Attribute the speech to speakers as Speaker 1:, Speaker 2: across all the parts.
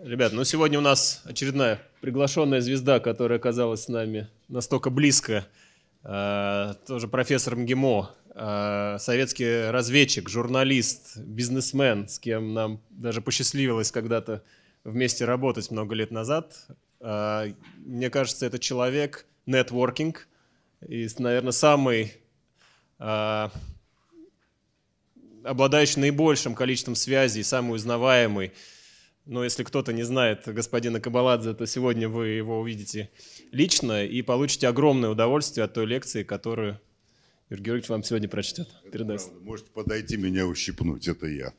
Speaker 1: Ребят, ну сегодня у нас очередная приглашенная звезда, которая оказалась с нами настолько близко. Э, тоже профессор МГИМО, э, советский разведчик, журналист, бизнесмен, с кем нам даже посчастливилось когда-то вместе работать много лет назад. Э, мне кажется, это человек нетворкинг и, наверное, самый обладающий наибольшим количеством связей, самый узнаваемый но если кто-то не знает господина Кабаладзе, то сегодня вы его увидите лично и получите огромное удовольствие от той лекции, которую Юрий Георгиевич вам сегодня прочтет, это
Speaker 2: передаст. Можете подойти меня ущипнуть, это я.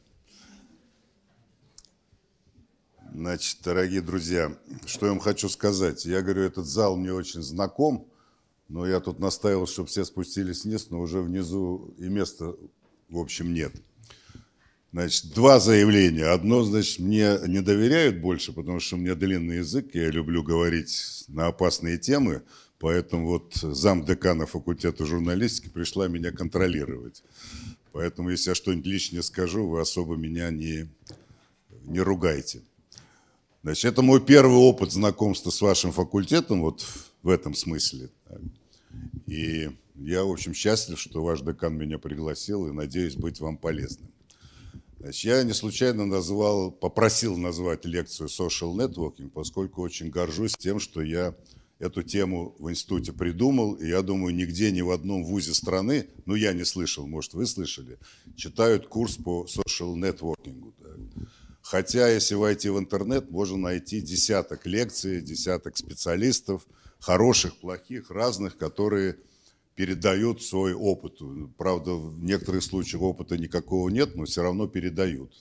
Speaker 2: Значит, дорогие друзья, что я вам хочу сказать. Я говорю, этот зал мне очень знаком, но я тут настаивал, чтобы все спустились вниз, но уже внизу и места, в общем, нет. Значит, два заявления. Одно, значит, мне не доверяют больше, потому что у меня длинный язык, я люблю говорить на опасные темы, поэтому вот зам декана факультета журналистики пришла меня контролировать. Поэтому, если я что-нибудь лишнее скажу, вы особо меня не, не ругайте. Значит, это мой первый опыт знакомства с вашим факультетом, вот в этом смысле. И я, в общем, счастлив, что ваш декан меня пригласил и надеюсь быть вам полезным. Значит, я не случайно назвал, попросил назвать лекцию social networking, поскольку очень горжусь тем, что я эту тему в институте придумал, и я думаю, нигде ни в одном вузе страны, ну я не слышал, может вы слышали, читают курс по social networking. Хотя, если войти в интернет, можно найти десяток лекций, десяток специалистов, хороших, плохих, разных, которые передают свой опыт. Правда, в некоторых случаях опыта никакого нет, но все равно передают.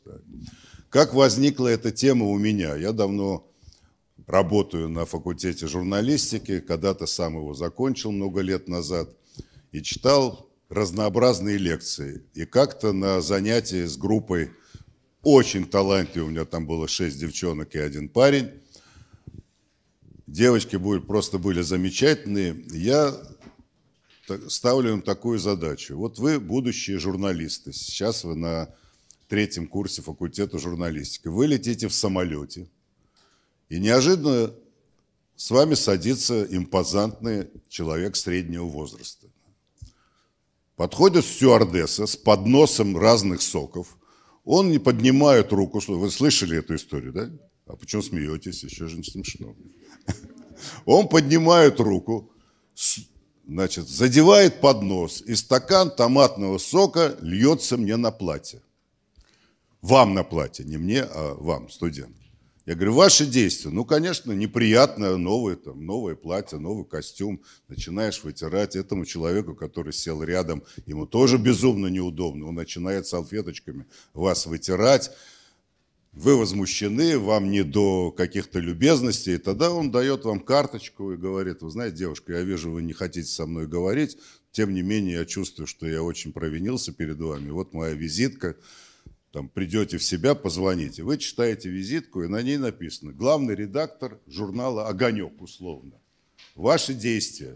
Speaker 2: Как возникла эта тема у меня? Я давно работаю на факультете журналистики, когда-то сам его закончил много лет назад и читал разнообразные лекции. И как-то на занятии с группой очень талантливых, у меня там было шесть девчонок и один парень, девочки были, просто были замечательные, я ставлю им такую задачу. Вот вы будущие журналисты, сейчас вы на третьем курсе факультета журналистики. Вы летите в самолете, и неожиданно с вами садится импозантный человек среднего возраста. Подходит стюардесса с подносом разных соков. Он не поднимает руку. Вы слышали эту историю, да? А почему смеетесь? Еще же не смешно. Он поднимает руку, значит, задевает поднос, и стакан томатного сока льется мне на платье. Вам на платье, не мне, а вам, студент. Я говорю, ваши действия. Ну, конечно, неприятное новое, там, новое платье, новый костюм. Начинаешь вытирать этому человеку, который сел рядом. Ему тоже безумно неудобно. Он начинает салфеточками вас вытирать вы возмущены, вам не до каких-то любезностей, и тогда он дает вам карточку и говорит, вы знаете, девушка, я вижу, вы не хотите со мной говорить, тем не менее я чувствую, что я очень провинился перед вами, вот моя визитка, там придете в себя, позвоните. Вы читаете визитку, и на ней написано, главный редактор журнала «Огонек» условно. Ваши действия.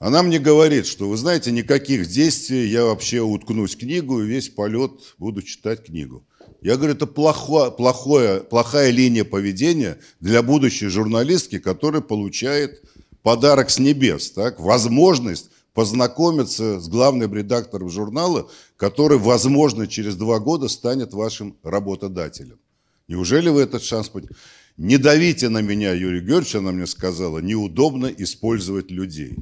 Speaker 2: Она мне говорит, что, вы знаете, никаких действий, я вообще уткнусь в книгу, и весь полет буду читать книгу. Я говорю, это плохо, плохое, плохая линия поведения для будущей журналистки, которая получает подарок с небес, так, возможность познакомиться с главным редактором журнала, который, возможно, через два года станет вашим работодателем. Неужели вы этот шанс... Не давите на меня, Юрий Георгиевич, она мне сказала, неудобно использовать людей.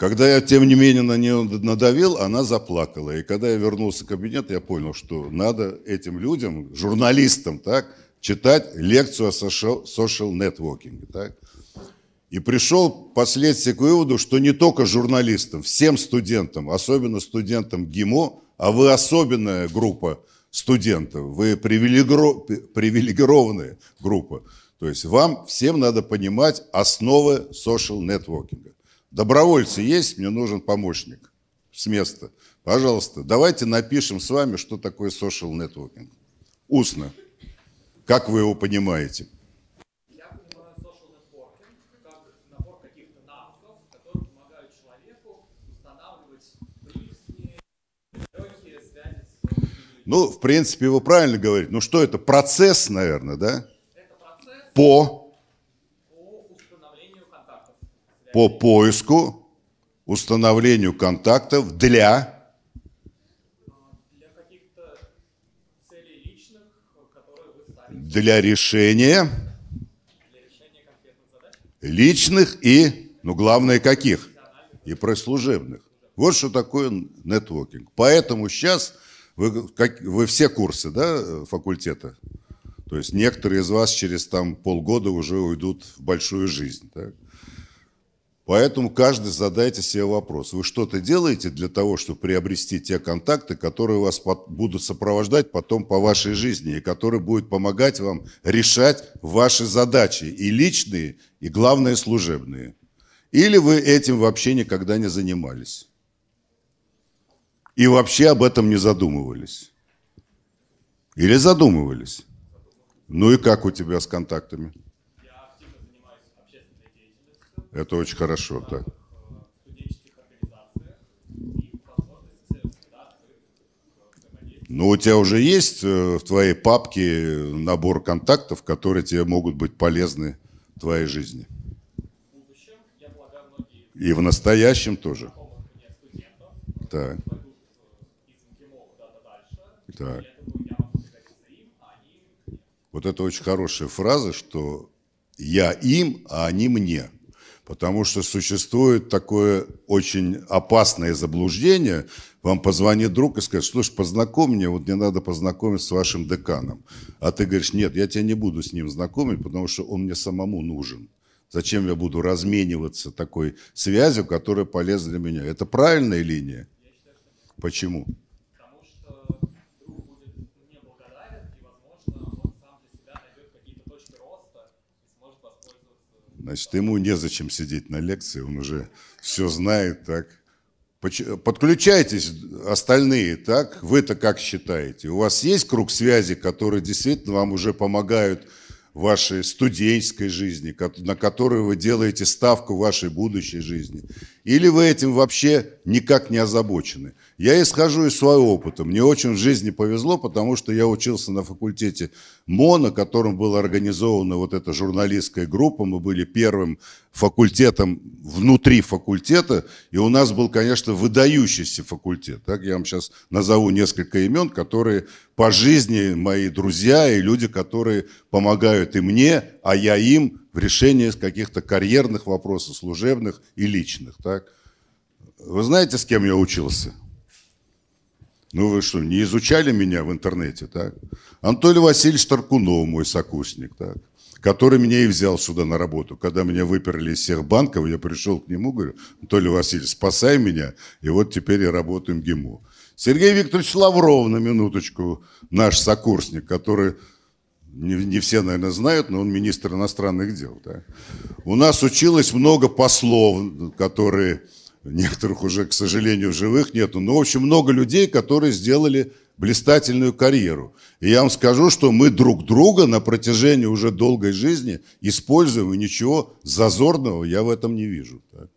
Speaker 2: Когда я, тем не менее, на нее надавил, она заплакала. И когда я вернулся в кабинет, я понял, что надо этим людям, журналистам, так, читать лекцию о social networking. Так. И пришел впоследствии к выводу, что не только журналистам, всем студентам, особенно студентам ГИМО, а вы особенная группа студентов, вы привилегированная группа. То есть вам всем надо понимать основы social networking. Добровольцы есть, мне нужен помощник с места. Пожалуйста, давайте напишем с вами, что такое social networking. Устно. Как вы его понимаете? Ну, в принципе, вы правильно говорите. Ну, что это? Процесс, наверное, да? Это процесс. По по поиску, установлению контактов для для решения, личных и, ну главное, каких? И прослужебных. Вот что такое нетворкинг. Поэтому сейчас вы, как, вы все курсы да, факультета. То есть некоторые из вас через там, полгода уже уйдут в большую жизнь. Так? Поэтому каждый задайте себе вопрос. Вы что-то делаете для того, чтобы приобрести те контакты, которые вас будут сопровождать потом по вашей жизни, и которые будут помогать вам решать ваши задачи, и личные, и, главное, служебные. Или вы этим вообще никогда не занимались. И вообще об этом не задумывались. Или задумывались. Ну и как у тебя с контактами? Это очень хорошо, да. Ну, у тебя уже есть э, в твоей папке набор контактов, которые тебе могут быть полезны в твоей жизни. И в настоящем тоже. Так. Так. Вот это очень хорошая фраза, что я им, а они мне. Потому что существует такое очень опасное заблуждение. Вам позвонит друг и скажет, слушай, познакомь меня, вот мне надо познакомиться с вашим деканом. А ты говоришь, нет, я тебя не буду с ним знакомить, потому что он мне самому нужен. Зачем я буду размениваться такой связью, которая полезна для меня? Это правильная линия? Почему? Значит, ему незачем сидеть на лекции, он уже все знает, так. Подключайтесь остальные, так? Вы-то как считаете? У вас есть круг связи, которые действительно вам уже помогают в вашей студенческой жизни, на которую вы делаете ставку в вашей будущей жизни? Или вы этим вообще никак не озабочены? Я исхожу из своего опыта. Мне очень в жизни повезло, потому что я учился на факультете МОНО, которым была организована вот эта журналистская группа. Мы были первым факультетом внутри факультета, и у нас был, конечно, выдающийся факультет. Так, я вам сейчас назову несколько имен, которые по жизни мои друзья и люди, которые помогают и мне, а я им в решение каких-то карьерных вопросов, служебных и личных. Так? Вы знаете, с кем я учился? Ну вы что, не изучали меня в интернете, так? Анатолий Васильевич Таркунов, мой сокурсник, так? который меня и взял сюда на работу. Когда меня выперли из всех банков, я пришел к нему, говорю, Анатолий Васильевич, спасай меня, и вот теперь и работаем ГИМО. Сергей Викторович Лавров, на минуточку, наш сокурсник, который не, не все, наверное, знают, но он министр иностранных дел. Да? У нас училось много послов, которые, некоторых уже, к сожалению, в живых нету, но, в общем, много людей, которые сделали блистательную карьеру. И я вам скажу, что мы друг друга на протяжении уже долгой жизни используем, и ничего зазорного я в этом не вижу. Так?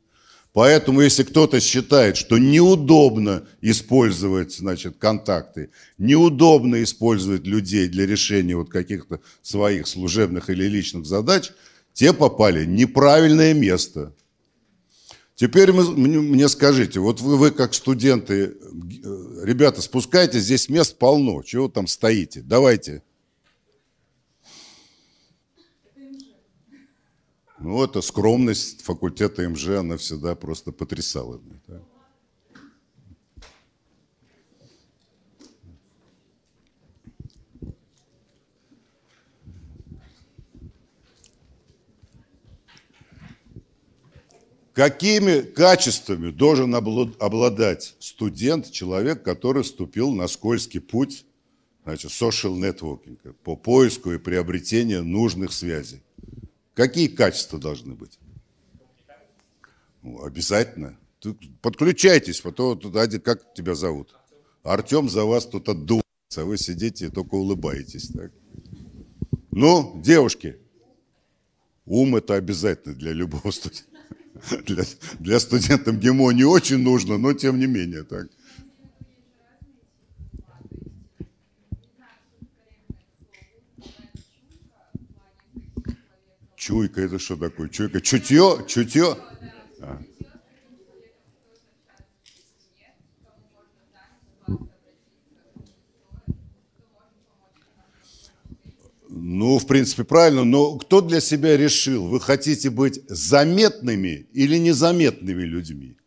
Speaker 2: Поэтому, если кто-то считает, что неудобно использовать, значит, контакты, неудобно использовать людей для решения вот каких-то своих служебных или личных задач, те попали в неправильное место. Теперь мы, мне скажите, вот вы, вы как студенты, э, ребята, спускайтесь, здесь мест полно, чего там стоите? Давайте, Ну, это скромность факультета МЖ, она всегда просто потрясала меня. Да? Какими качествами должен обладать студент, человек, который вступил на скользкий путь значит, social networking, по поиску и приобретению нужных связей? Какие качества должны быть? Ну, обязательно. подключайтесь, потом а туда, как тебя зовут? Артем за вас тут отдувается, а вы сидите и только улыбаетесь. Так? Ну, девушки, ум это обязательно для любого студента. Для, для студента МГИМО не очень нужно, но тем не менее так. Чуйка, это что такое? Чуйка, чутье, чутье. А. Ну, в принципе, правильно, но кто для себя решил, вы хотите быть заметными или незаметными людьми?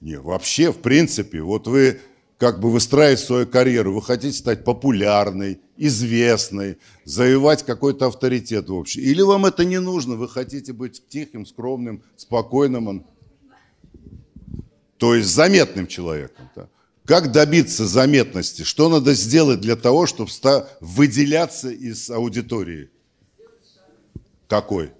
Speaker 2: Не, вообще, в принципе, вот вы как бы выстраивать свою карьеру, вы хотите стать популярной, известной, завоевать какой-то авторитет вообще? Или вам это не нужно, вы хотите быть тихим, скромным, спокойным, то есть заметным человеком. Да? Как добиться заметности? Что надо сделать для того, чтобы выделяться из аудитории? Какой?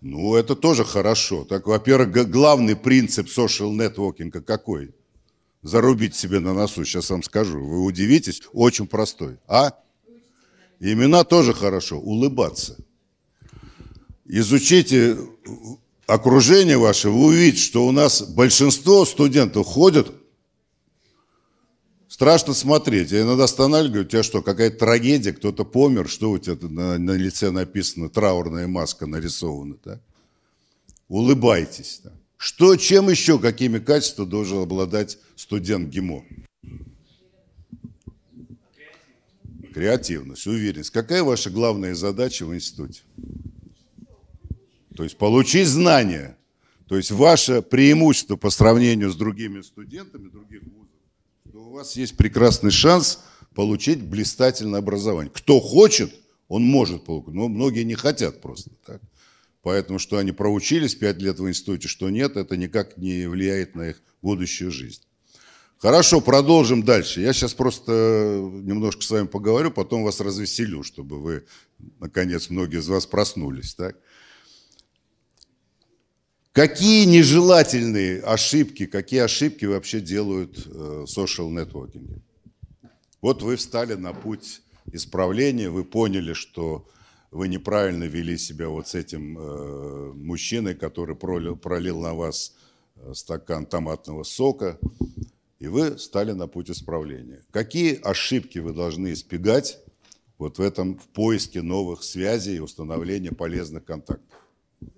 Speaker 2: Ну, это тоже хорошо. Так, во-первых, главный принцип social нетворкинга какой? зарубить себе на носу, сейчас вам скажу. Вы удивитесь, очень простой. А? Имена тоже хорошо, улыбаться. Изучите окружение ваше, вы увидите, что у нас большинство студентов ходят, страшно смотреть. Я иногда останавливаю, говорю, у тебя что, какая-то трагедия, кто-то помер, что у тебя на, на лице написано, траурная маска нарисована, да? Улыбайтесь, да? Что, чем еще, какими качествами должен обладать студент ГИМО? Креативность, уверенность. Какая ваша главная задача в институте? То есть получить знания. То есть ваше преимущество по сравнению с другими студентами других вузов, то у вас есть прекрасный шанс получить блистательное образование. Кто хочет, он может получить, но многие не хотят просто так. Поэтому, что они проучились 5 лет в институте, что нет, это никак не влияет на их будущую жизнь. Хорошо, продолжим дальше. Я сейчас просто э, немножко с вами поговорю, потом вас развеселю, чтобы вы, наконец, многие из вас проснулись. Так? Какие нежелательные ошибки, какие ошибки вообще делают э, social networking? Вот вы встали на путь исправления, вы поняли, что вы неправильно вели себя вот с этим э, мужчиной, который пролил, пролил на вас э, стакан томатного сока, и вы стали на путь исправления. Какие ошибки вы должны избегать вот в этом в поиске новых связей и установлении полезных контактов?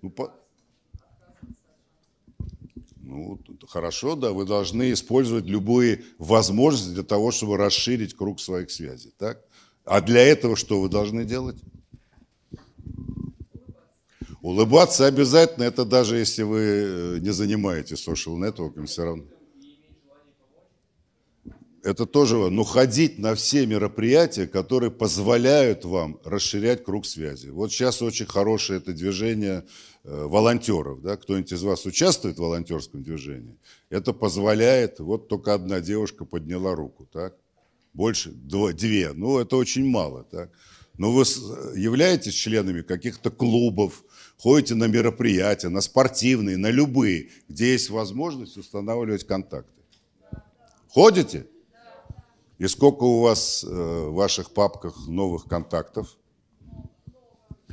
Speaker 2: Ну, по... ну, хорошо, да, вы должны использовать любые возможности для того, чтобы расширить круг своих связей, так? А для этого что вы должны делать? Улыбаться обязательно, это даже если вы э, не занимаетесь social networking, все равно. Это тоже, но ходить на все мероприятия, которые позволяют вам расширять круг связи. Вот сейчас очень хорошее это движение э, волонтеров, да, кто-нибудь из вас участвует в волонтерском движении, это позволяет, вот только одна девушка подняла руку, так, больше, два, две, ну это очень мало, так, но вы э, являетесь членами каких-то клубов, ходите на мероприятия, на спортивные, на любые, где есть возможность устанавливать контакты. Ходите? И сколько у вас э, в ваших папках новых контактов?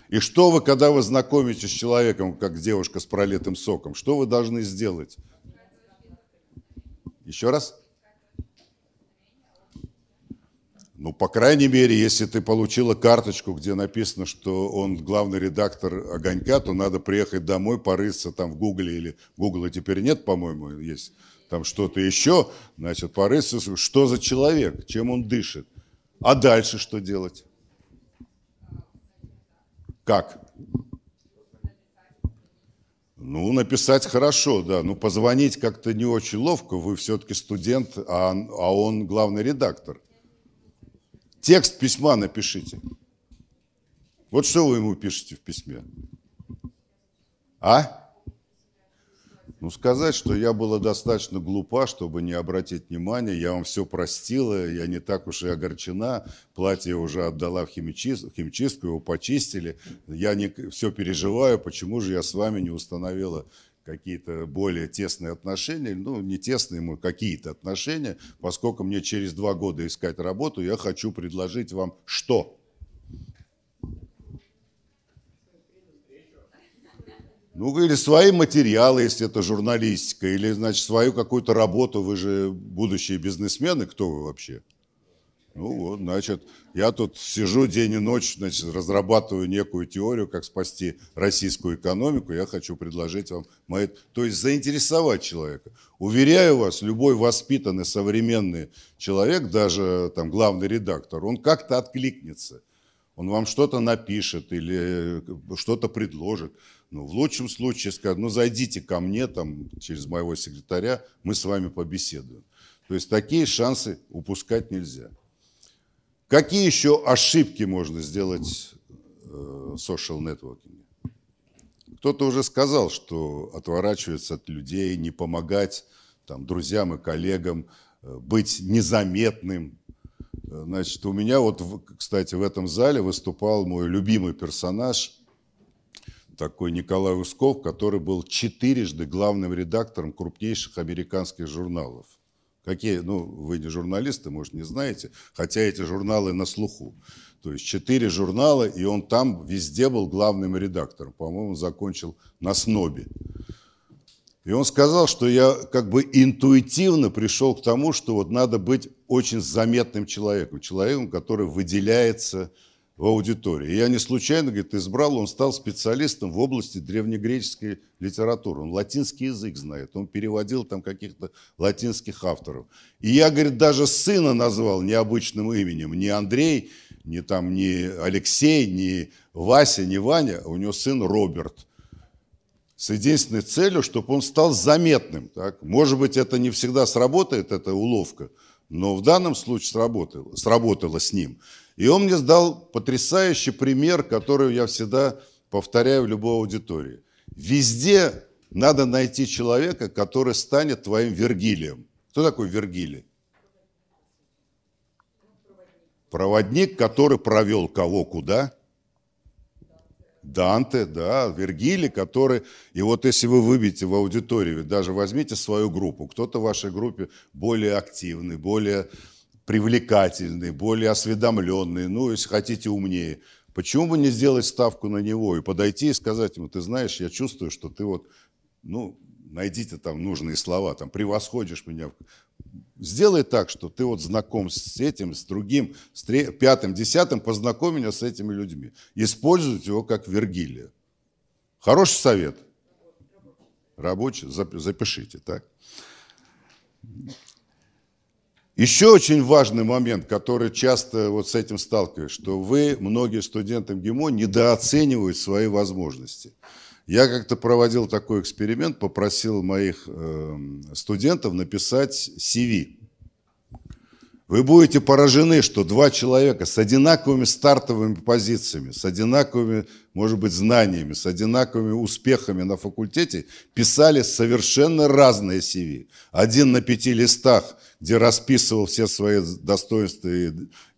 Speaker 2: И что вы, когда вы знакомитесь с человеком, как девушка с пролитым соком, что вы должны сделать? Еще раз? Ну, по крайней мере, если ты получила карточку, где написано, что он главный редактор «Огонька», то надо приехать домой, порыться там в Гугле или Гугла теперь нет, по-моему, есть там что-то еще, значит, порыться, что за человек, чем он дышит. А дальше что делать? Как? Ну, написать хорошо, да. Ну, позвонить как-то не очень ловко. Вы все-таки студент, а, а он главный редактор. Текст письма напишите. Вот что вы ему пишете в письме? А? Ну, сказать, что я была достаточно глупа, чтобы не обратить внимания, я вам все простила, я не так уж и огорчена, платье уже отдала в, химчист, химчистку, его почистили, я не, все переживаю, почему же я с вами не установила какие-то более тесные отношения, ну, не тесные, мы какие-то отношения, поскольку мне через два года искать работу, я хочу предложить вам что? Ну, или свои материалы, если это журналистика, или, значит, свою какую-то работу. Вы же будущие бизнесмены, кто вы вообще? Ну вот, значит, я тут сижу день и ночь, значит, разрабатываю некую теорию, как спасти российскую экономику. Я хочу предложить вам мои... То есть заинтересовать человека. Уверяю вас, любой воспитанный современный человек, даже там главный редактор, он как-то откликнется. Он вам что-то напишет или э, что-то предложит. Ну, в лучшем случае скажет, ну, зайдите ко мне там через моего секретаря, мы с вами побеседуем. То есть такие шансы упускать нельзя. Какие еще ошибки можно сделать э, в social networking? Кто-то уже сказал, что отворачиваться от людей, не помогать там, друзьям и коллегам, э, быть незаметным. Э, значит, у меня вот, кстати, в этом зале выступал мой любимый персонаж, такой Николай Усков, который был четырежды главным редактором крупнейших американских журналов – Какие, ну, вы не журналисты, может, не знаете, хотя эти журналы на слуху. То есть четыре журнала, и он там везде был главным редактором. По-моему, закончил на СНОБе. И он сказал, что я как бы интуитивно пришел к тому, что вот надо быть очень заметным человеком, человеком, который выделяется в аудитории. Я не случайно, говорит, избрал, он стал специалистом в области древнегреческой литературы. Он латинский язык знает, он переводил там каких-то латинских авторов. И я, говорит, даже сына назвал необычным именем. Не Андрей, не там, не Алексей, не Вася, не Ваня, а у него сын Роберт. С единственной целью, чтобы он стал заметным. Так? Может быть, это не всегда сработает, эта уловка, но в данном случае сработало, сработало с ним. И он мне сдал потрясающий пример, который я всегда повторяю в любой аудитории. Везде надо найти человека, который станет твоим Вергилием. Кто такой Вергилий? Проводник, который провел кого куда? Данте, да, Вергилий, который... И вот если вы выбьете в аудитории, даже возьмите свою группу, кто-то в вашей группе более активный, более привлекательный, более осведомленный, ну, если хотите, умнее. Почему бы не сделать ставку на него и подойти и сказать ему, ты знаешь, я чувствую, что ты вот, ну, найдите там нужные слова, там, превосходишь меня. Сделай так, что ты вот знаком с этим, с другим, с тре- пятым, десятым, познакомь меня с этими людьми. Использовать его как Вергилия. Хороший совет. Рабочий, запишите, так? Еще очень важный момент, который часто вот с этим сталкиваюсь, что вы, многие студенты МГИМО, недооценивают свои возможности. Я как-то проводил такой эксперимент, попросил моих э, студентов написать CV, вы будете поражены, что два человека с одинаковыми стартовыми позициями, с одинаковыми, может быть, знаниями, с одинаковыми успехами на факультете писали совершенно разные CV. Один на пяти листах, где расписывал все свои достоинства и,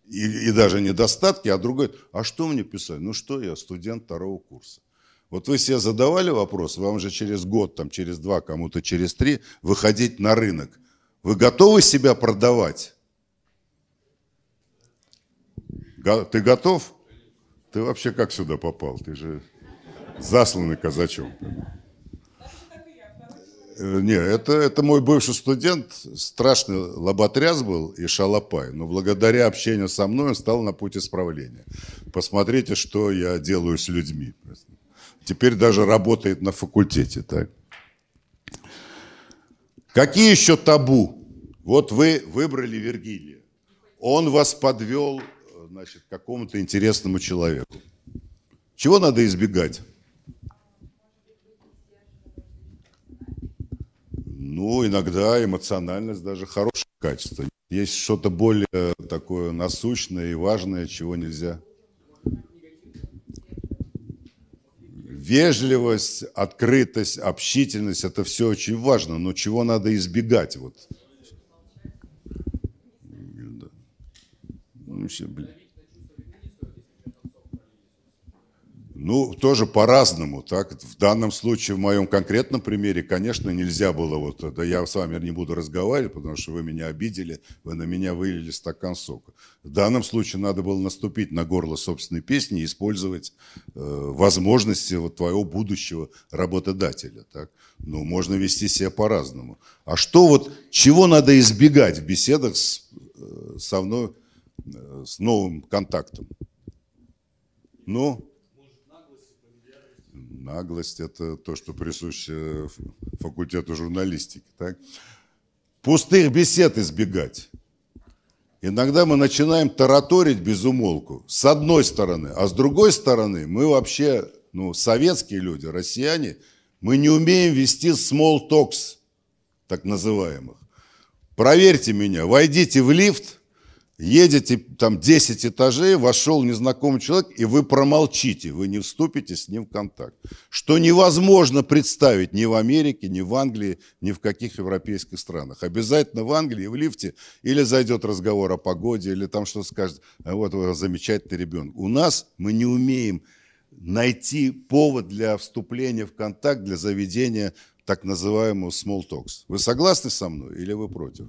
Speaker 2: и, и даже недостатки, а другой, а что мне писать? Ну что я, студент второго курса. Вот вы себе задавали вопрос, вам же через год, там, через два, кому-то через три выходить на рынок. Вы готовы себя продавать? Ты готов? Ты вообще как сюда попал? Ты же засланный казачок. Э, не, это, это мой бывший студент, страшный лоботряс был и шалопай, но благодаря общению со мной он стал на путь исправления. Посмотрите, что я делаю с людьми. Теперь даже работает на факультете. Так? Какие еще табу? Вот вы выбрали Вергилия. Он вас подвел значит, какому-то интересному человеку. Чего надо избегать? Ну, иногда эмоциональность даже хорошее качество. Есть что-то более такое насущное и важное, чего нельзя. Вежливость, открытость, общительность – это все очень важно, но чего надо избегать? Вот. Ну, все, блин. Ну, тоже по-разному. Так? В данном случае, в моем конкретном примере, конечно, нельзя было вот, да я с вами не буду разговаривать, потому что вы меня обидели, вы на меня вылили стакан сока. В данном случае надо было наступить на горло собственной песни и использовать э, возможности вот твоего будущего работодателя. Так? Ну, можно вести себя по-разному. А что вот, чего надо избегать в беседах с, э, со мной, э, с новым контактом? Ну, наглость – это то, что присуще факультету журналистики. Так? Пустых бесед избегать. Иногда мы начинаем тараторить без умолку, с одной стороны. А с другой стороны, мы вообще, ну, советские люди, россияне, мы не умеем вести small talks, так называемых. Проверьте меня, войдите в лифт, едете там 10 этажей, вошел незнакомый человек, и вы промолчите, вы не вступите с ним в контакт. Что невозможно представить ни в Америке, ни в Англии, ни в каких европейских странах. Обязательно в Англии, в лифте, или зайдет разговор о погоде, или там что скажет, а вот вы замечательный ребенок. У нас мы не умеем найти повод для вступления в контакт, для заведения так называемого small talks. Вы согласны со мной или вы против?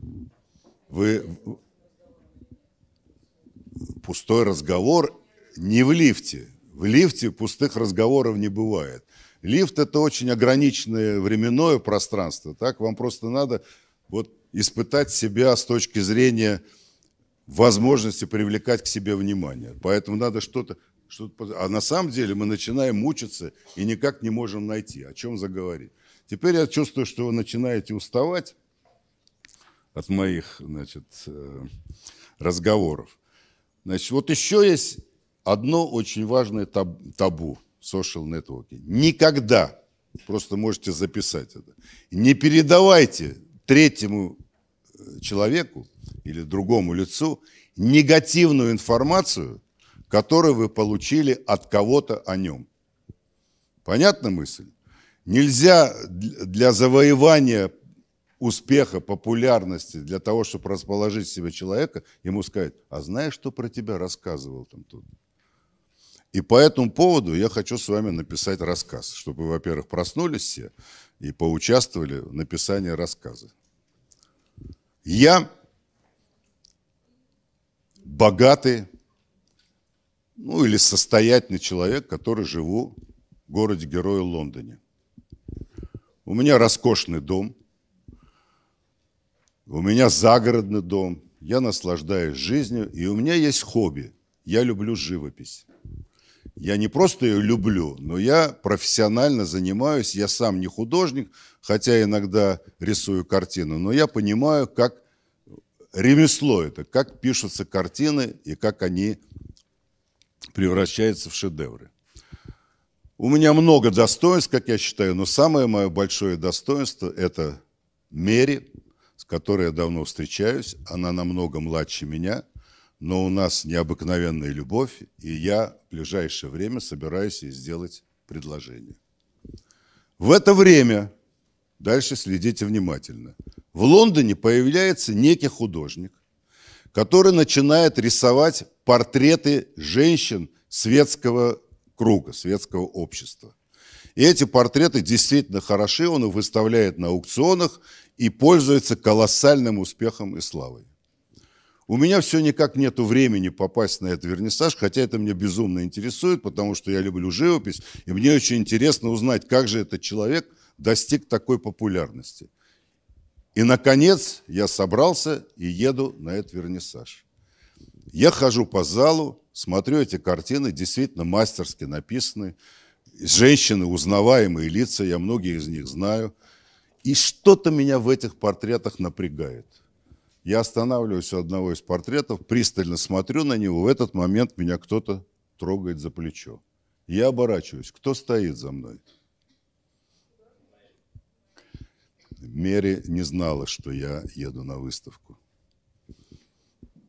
Speaker 2: Вы, пустой разговор не в лифте. В лифте пустых разговоров не бывает. Лифт – это очень ограниченное временное пространство. Так вам просто надо вот испытать себя с точки зрения возможности привлекать к себе внимание. Поэтому надо что-то... Что а на самом деле мы начинаем мучиться и никак не можем найти, о чем заговорить. Теперь я чувствую, что вы начинаете уставать от моих значит, э, разговоров. Значит, вот еще есть одно очень важное табу в social networking. Никогда, просто можете записать это, не передавайте третьему э, человеку или другому лицу негативную информацию, которую вы получили от кого-то о нем. Понятна мысль? Нельзя для завоевания успеха, популярности, для того, чтобы расположить себе человека, ему сказать, а знаешь, что про тебя рассказывал там тут? И по этому поводу я хочу с вами написать рассказ, чтобы вы, во-первых, проснулись все и поучаствовали в написании рассказа. Я богатый, ну или состоятельный человек, который живу в городе героя Лондоне. У меня роскошный дом – у меня загородный дом, я наслаждаюсь жизнью, и у меня есть хобби. Я люблю живопись. Я не просто ее люблю, но я профессионально занимаюсь, я сам не художник, хотя иногда рисую картину, но я понимаю, как ремесло это, как пишутся картины и как они превращаются в шедевры. У меня много достоинств, как я считаю, но самое мое большое достоинство – это мере, которой я давно встречаюсь, она намного младше меня, но у нас необыкновенная любовь, и я в ближайшее время собираюсь ей сделать предложение. В это время, дальше следите внимательно, в Лондоне появляется некий художник, который начинает рисовать портреты женщин светского круга, светского общества. И эти портреты действительно хороши, он их выставляет на аукционах, и пользуется колоссальным успехом и славой. У меня все никак нету времени попасть на этот вернисаж, хотя это меня безумно интересует, потому что я люблю живопись, и мне очень интересно узнать, как же этот человек достиг такой популярности. И, наконец, я собрался и еду на этот вернисаж. Я хожу по залу, смотрю эти картины, действительно мастерски написаны. Женщины, узнаваемые лица, я многие из них знаю – и что-то меня в этих портретах напрягает. Я останавливаюсь у одного из портретов, пристально смотрю на него. В этот момент меня кто-то трогает за плечо. Я оборачиваюсь. Кто стоит за мной? Мери не знала, что я еду на выставку.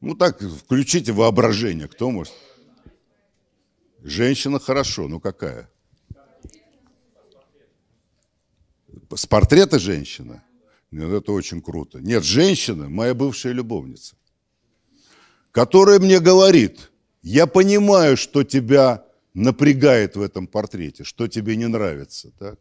Speaker 2: Ну так, включите воображение, кто может. Женщина хорошо, ну какая? С портрета женщина. Нет, это очень круто. Нет, женщина, моя бывшая любовница, которая мне говорит, я понимаю, что тебя напрягает в этом портрете, что тебе не нравится, так?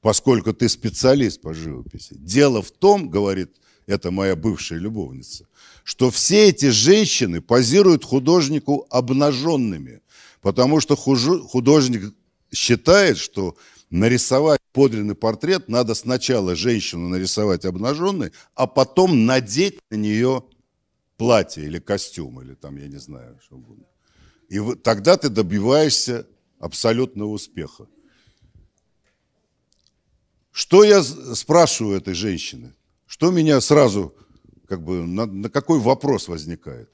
Speaker 2: поскольку ты специалист по живописи. Дело в том, говорит, это моя бывшая любовница, что все эти женщины позируют художнику обнаженными, потому что художник считает, что нарисовать подлинный портрет, надо сначала женщину нарисовать обнаженной, а потом надеть на нее платье или костюм, или там, я не знаю, что будет. И тогда ты добиваешься абсолютного успеха. Что я спрашиваю этой женщины? Что меня сразу, как бы, на, на какой вопрос возникает?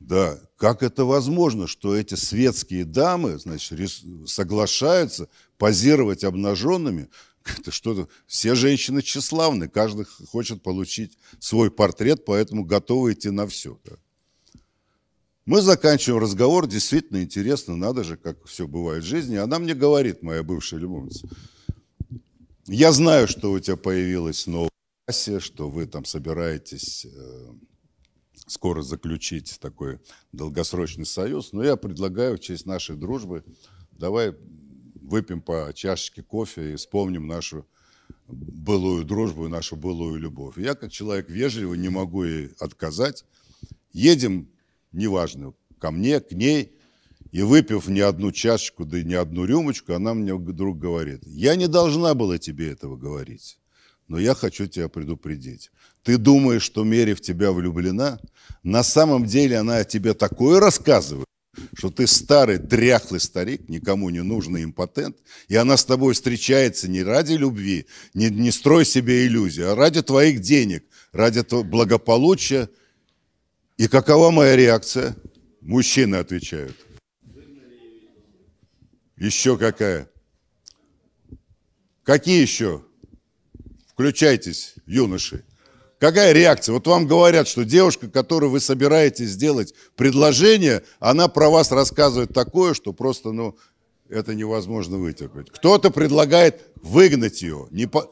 Speaker 2: Да, как это возможно, что эти светские дамы значит, соглашаются позировать обнаженными? Это что-то. Все женщины тщеславны, каждый хочет получить свой портрет, поэтому готовы идти на все. Да? Мы заканчиваем разговор, действительно интересно, надо же, как все бывает в жизни. Она мне говорит, моя бывшая любовница, я знаю, что у тебя появилась новая пассия, что вы там собираетесь э, скоро заключить такой долгосрочный союз. Но я предлагаю в честь нашей дружбы, давай выпьем по чашечке кофе и вспомним нашу былую дружбу и нашу былую любовь. Я, как человек вежливый, не могу ей отказать. Едем, неважно, ко мне, к ней, и выпив не одну чашечку, да и не одну рюмочку, она мне вдруг говорит, я не должна была тебе этого говорить но я хочу тебя предупредить. Ты думаешь, что Мере в тебя влюблена? На самом деле она о тебе такое рассказывает, что ты старый дряхлый старик, никому не нужный импотент, и она с тобой встречается не ради любви, не, не строй себе иллюзии, а ради твоих денег, ради твоего благополучия. И какова моя реакция? Мужчины отвечают. Еще какая? Какие еще? Включайтесь, юноши. Какая реакция? Вот вам говорят, что девушка, которой вы собираетесь сделать предложение, она про вас рассказывает такое, что просто, ну, это невозможно вытерпеть. Кто-то предлагает выгнать ее. Не по...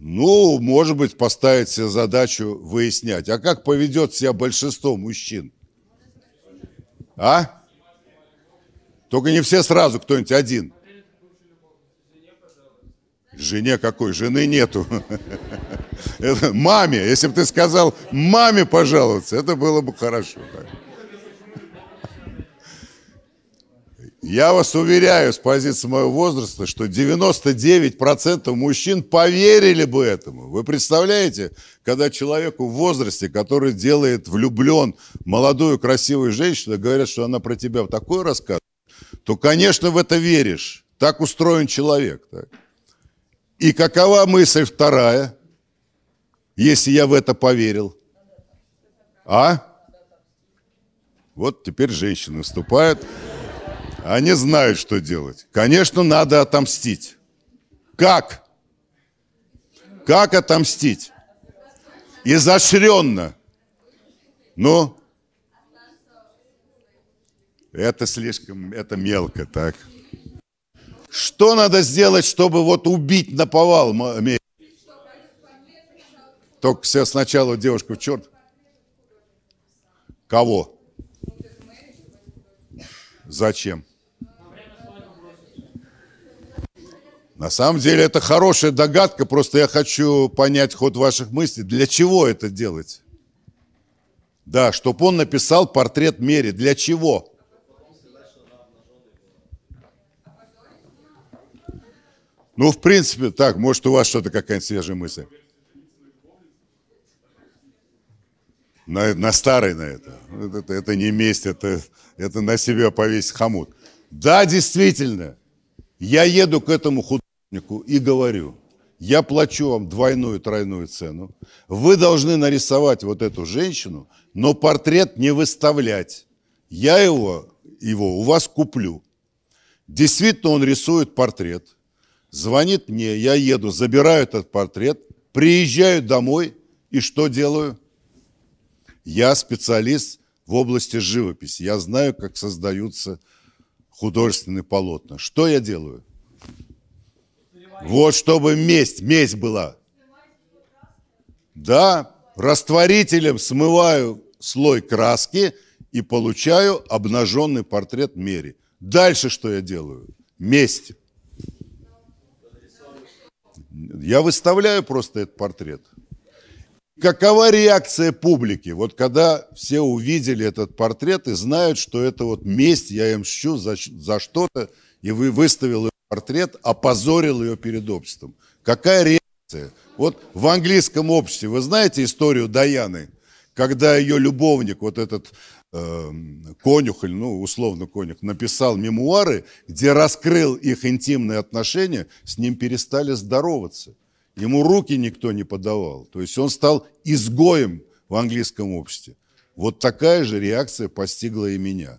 Speaker 2: Ну, может быть, поставить себе задачу выяснять. А как поведет себя большинство мужчин? А? Только не все сразу, кто-нибудь один. Жене какой? Жены нету. Это маме. Если бы ты сказал маме пожаловаться, это было бы хорошо. Я вас уверяю с позиции моего возраста, что 99% мужчин поверили бы этому. Вы представляете, когда человеку в возрасте, который делает влюблен молодую красивую женщину, говорят, что она про тебя такой рассказывает, то, конечно, в это веришь. Так устроен человек. Так? И какова мысль вторая, если я в это поверил? А? Вот теперь женщины вступают. Они знают, что делать. Конечно, надо отомстить. Как? Как отомстить? Изощренно. Ну, это слишком, это мелко, так. Что надо сделать, чтобы вот убить наповал? Только все сначала девушка в черт. Кого? Зачем? На самом деле это хорошая догадка, просто я хочу понять ход ваших мыслей. Для чего это делать? Да, чтобы он написал портрет Мере. Для чего? Ну, в принципе, так, может, у вас что-то какая-нибудь свежая мысль. На, на старый на это. это. Это не месть, это, это на себя повесить хомут. Да, действительно, я еду к этому художнику и говорю, я плачу вам двойную, тройную цену. Вы должны нарисовать вот эту женщину, но портрет не выставлять. Я его, его у вас куплю. Действительно, он рисует портрет – звонит мне, я еду, забираю этот портрет, приезжаю домой и что делаю? Я специалист в области живописи, я знаю, как создаются художественные полотна. Что я делаю? Вот чтобы месть, месть была. Да, растворителем смываю слой краски и получаю обнаженный портрет Мери. Дальше что я делаю? Месть. Я выставляю просто этот портрет. Какова реакция публики, вот когда все увидели этот портрет и знают, что это вот месть, я им мщу за, за что-то, и вы выставил ее портрет, опозорил ее перед обществом. Какая реакция? Вот в английском обществе, вы знаете историю Даяны, когда ее любовник, вот этот Эм, конюх или, ну, условно конюх, написал мемуары, где раскрыл их интимные отношения, с ним перестали здороваться. Ему руки никто не подавал. То есть он стал изгоем в английском обществе. Вот такая же реакция постигла и меня.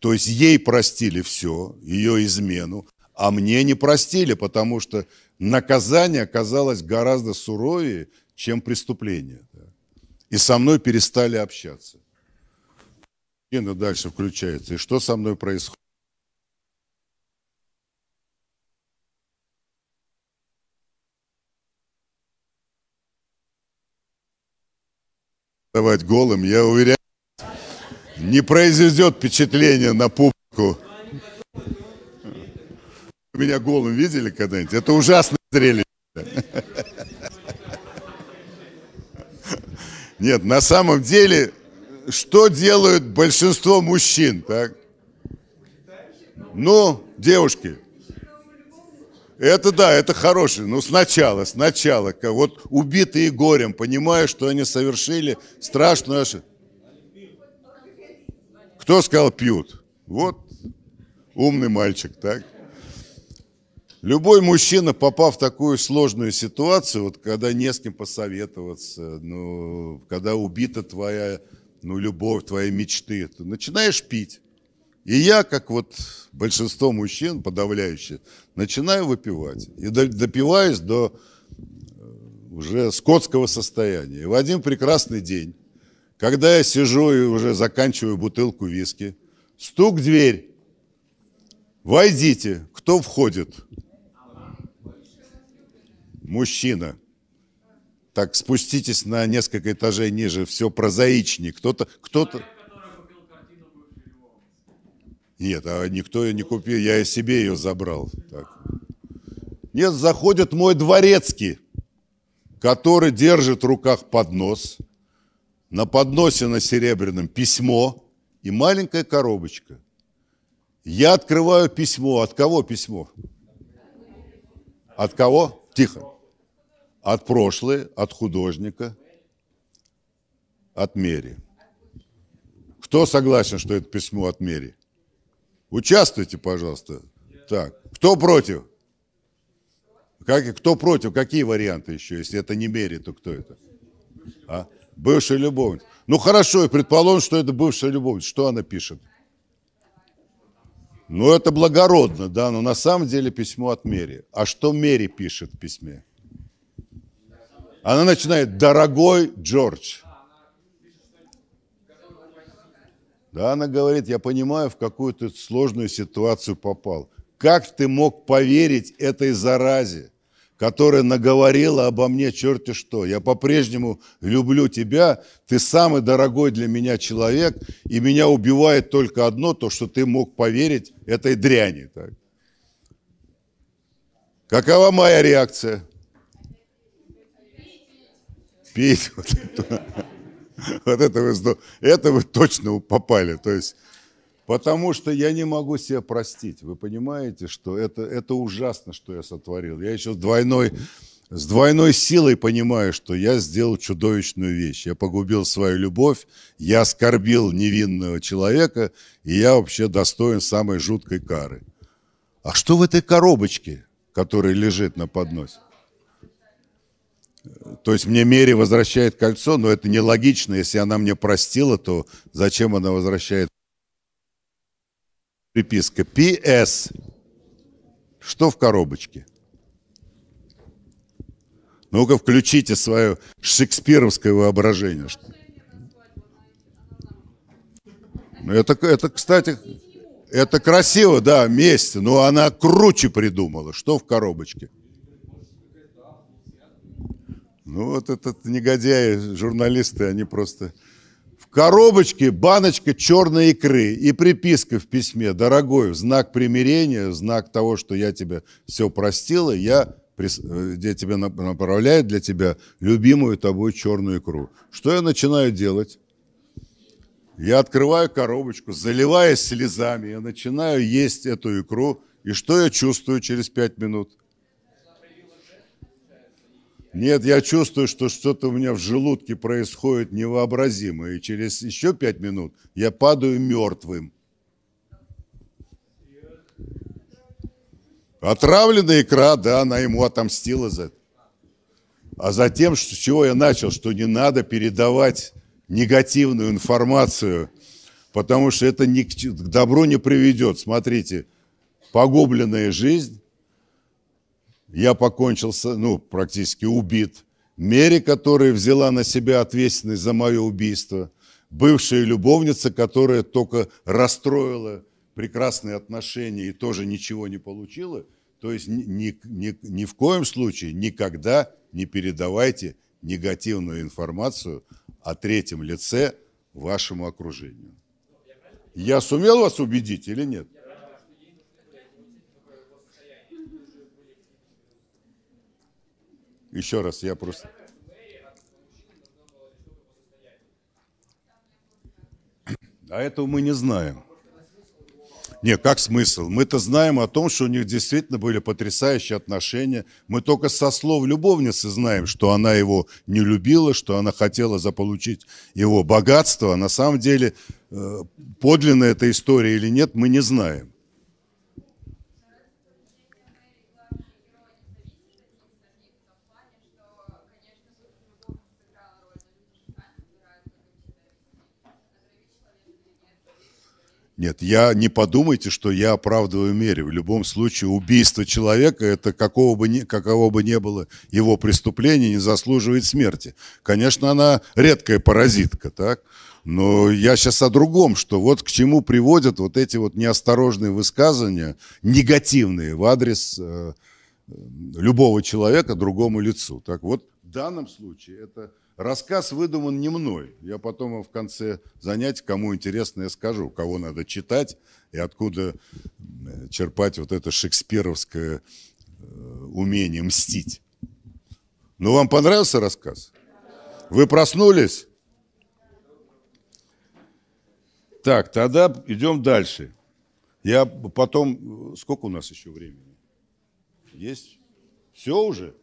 Speaker 2: То есть ей простили все, ее измену, а мне не простили, потому что наказание оказалось гораздо суровее, чем преступление. И со мной перестали общаться. Гена дальше включается. И что со мной происходит? Давать голым, я уверяю, не произведет впечатление на публику. Меня голым видели когда-нибудь? Это ужасное зрелище. Нет, на самом деле что делают большинство мужчин, так? Ну, девушки. Это да, это хорошее, но ну, сначала, сначала. Вот убитые горем, понимая, что они совершили страшную ошибку. Кто сказал пьют? Вот умный мальчик, так? Любой мужчина, попав в такую сложную ситуацию, вот когда не с кем посоветоваться, ну, когда убита твоя ну, любовь твоей мечты. Ты начинаешь пить. И я, как вот большинство мужчин, подавляющее, начинаю выпивать. И допиваюсь до э, уже скотского состояния. И в один прекрасный день, когда я сижу и уже заканчиваю бутылку виски, стук в дверь. Войдите. Кто входит? Мужчина так спуститесь на несколько этажей ниже, все прозаичнее. Кто-то, кто-то... Нет, а никто ее не купил, я и себе ее забрал. Так. Нет, заходит мой дворецкий, который держит в руках поднос, на подносе на серебряном письмо и маленькая коробочка. Я открываю письмо. От кого письмо? От кого? Тихо. От прошлой, от художника, от Мери. Кто согласен, что это письмо от Мери? Участвуйте, пожалуйста. Так, кто против? Как, кто против? Какие варианты еще? Если это не Мери, то кто это? А? Бывшая любовница. Ну хорошо, предположим, что это бывшая любовница. Что она пишет? Ну это благородно, да, но на самом деле письмо от Мери. А что Мери пишет в письме? Она начинает, дорогой Джордж. Да, она говорит, я понимаю, в какую ты сложную ситуацию попал. Как ты мог поверить этой заразе, которая наговорила обо мне черти что? Я по-прежнему люблю тебя, ты самый дорогой для меня человек, и меня убивает только одно, то, что ты мог поверить этой дряни. Так. Какова моя реакция? петь. Вот это, вот это, вы, это вы точно попали. То есть, потому что я не могу себя простить. Вы понимаете, что это, это ужасно, что я сотворил. Я еще с двойной, с двойной силой понимаю, что я сделал чудовищную вещь. Я погубил свою любовь, я оскорбил невинного человека, и я вообще достоин самой жуткой кары. А что в этой коробочке, которая лежит на подносе? То есть мне Мери возвращает кольцо, но это нелогично. Если она мне простила, то зачем она возвращает? Приписка. П.С. Что в коробочке? Ну-ка, включите свое шекспировское воображение. Ну, это, это, кстати, это красиво, да, месть, но ну, она круче придумала. Что в коробочке? Ну вот этот негодяй журналисты, они просто... В коробочке баночка черной икры и приписка в письме. Дорогой, в знак примирения, в знак того, что я тебя все простила, я, э, я тебе направляю для тебя любимую тобой черную икру. Что я начинаю делать? Я открываю коробочку, заливаясь слезами, я начинаю есть эту икру. И что я чувствую через пять минут? Нет, я чувствую, что что-то у меня в желудке происходит невообразимое. И через еще пять минут я падаю мертвым. Отравленная икра, да, она ему отомстила за это. А затем, что, с чего я начал, что не надо передавать негативную информацию, потому что это ни к добру не приведет. Смотрите, погубленная жизнь, я покончился, ну, практически убит. Мере, которая взяла на себя ответственность за мое убийство. Бывшая любовница, которая только расстроила прекрасные отношения и тоже ничего не получила. То есть ни, ни, ни, ни в коем случае никогда не передавайте негативную информацию о третьем лице вашему окружению. Я сумел вас убедить или нет? Еще раз, я просто... А этого мы не знаем. Не, как смысл? Мы-то знаем о том, что у них действительно были потрясающие отношения. Мы только со слов любовницы знаем, что она его не любила, что она хотела заполучить его богатство. А на самом деле, э, подлинная эта история или нет, мы не знаем. Нет, я не подумайте, что я оправдываю мере. В любом случае, убийство человека, это какого бы ни, какого бы ни было его преступление, не заслуживает смерти. Конечно, она редкая паразитка, так? Но я сейчас о другом, что вот к чему приводят вот эти вот неосторожные высказывания, негативные в адрес э, э любого человека другому лицу. Так вот, в данном случае это Рассказ выдуман не мной. Я потом в конце занятий, кому интересно, я скажу, кого надо читать и откуда э, черпать вот это шекспировское э, умение мстить. Ну, вам понравился рассказ? Вы проснулись? Так, тогда идем дальше. Я потом... Э, сколько у нас еще времени? Есть? Все уже?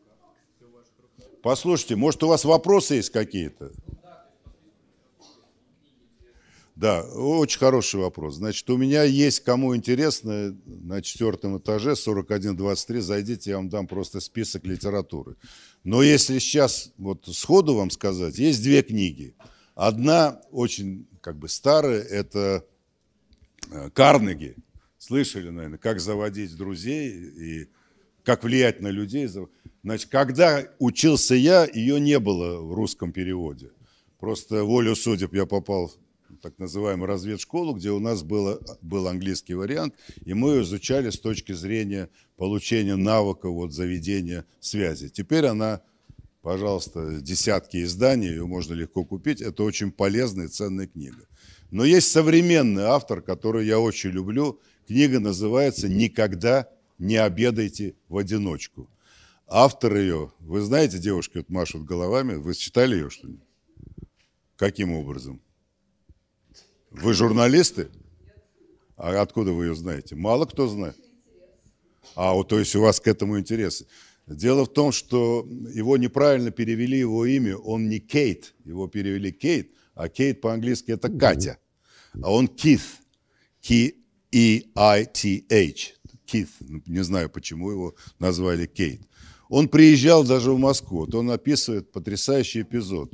Speaker 2: Послушайте, может, у вас вопросы есть какие-то? Да, очень хороший вопрос. Значит, у меня есть, кому интересно, на четвертом этаже, 4123, зайдите, я вам дам просто список литературы. Но если сейчас вот сходу вам сказать, есть две книги. Одна очень как бы старая, это э, Карнеги. Слышали, наверное, «Как заводить друзей» и как влиять на людей. Значит, когда учился я, ее не было в русском переводе. Просто волю судеб я попал в так называемую разведшколу, где у нас было, был английский вариант, и мы ее изучали с точки зрения получения навыка вот, заведения связи. Теперь она, пожалуйста, десятки изданий, ее можно легко купить. Это очень полезная и ценная книга. Но есть современный автор, который я очень люблю. Книга называется «Никогда не обедайте в одиночку. Автор ее, вы знаете, девушки вот машут головами, вы считали ее что нибудь Каким образом? Вы журналисты? А откуда вы ее знаете? Мало кто знает. А, вот, то есть у вас к этому интересы. Дело в том, что его неправильно перевели его имя, он не Кейт, его перевели Кейт, а Кейт по-английски это Катя, а он Кит, K-E-I-T-H, Кит, ну, не знаю, почему его назвали Кейт. Он приезжал даже в Москву, вот он описывает потрясающий эпизод.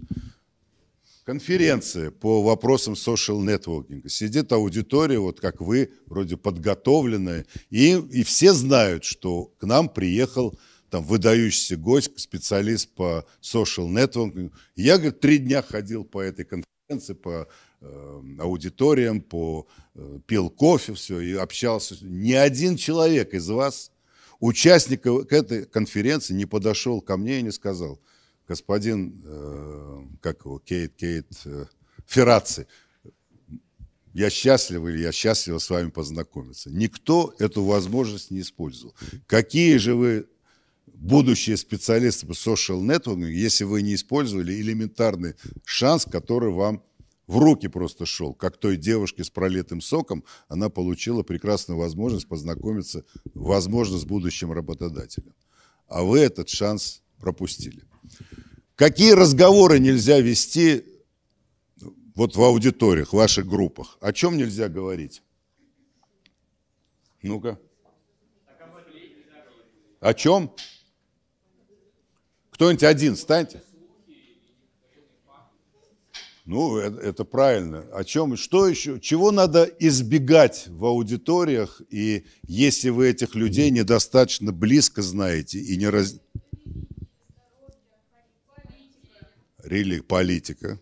Speaker 2: Конференция по вопросам social networking. Сидит аудитория, вот как вы, вроде подготовленная, и, и все знают, что к нам приехал там выдающийся гость, специалист по social networking. Я, говорит, три дня ходил по этой конференции, по Э, аудиториям, по, э, пил кофе, все, и общался. Ни один человек из вас, участников к этой конференции, не подошел ко мне и не сказал, господин, э, как его, Кейт, Кейт э, Ферраци, я счастлив или я счастлива с вами познакомиться. Никто эту возможность не использовал. Какие же вы будущие специалисты по social networking, если вы не использовали элементарный шанс, который вам в руки просто шел, как той девушке с пролитым соком, она получила прекрасную возможность познакомиться, возможно, с будущим работодателем. А вы этот шанс пропустили. Какие разговоры нельзя вести ну, вот в аудиториях, в ваших группах? О чем нельзя говорить? Ну-ка. О чем? Кто-нибудь один встаньте. Ну, это, это правильно. О чем, что еще, чего надо избегать в аудиториях, и если вы этих людей недостаточно близко знаете и не раз... Рели, политика.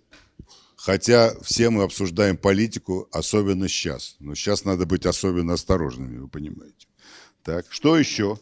Speaker 2: Хотя все мы обсуждаем политику, особенно сейчас. Но сейчас надо быть особенно осторожными, вы понимаете. Так, что еще?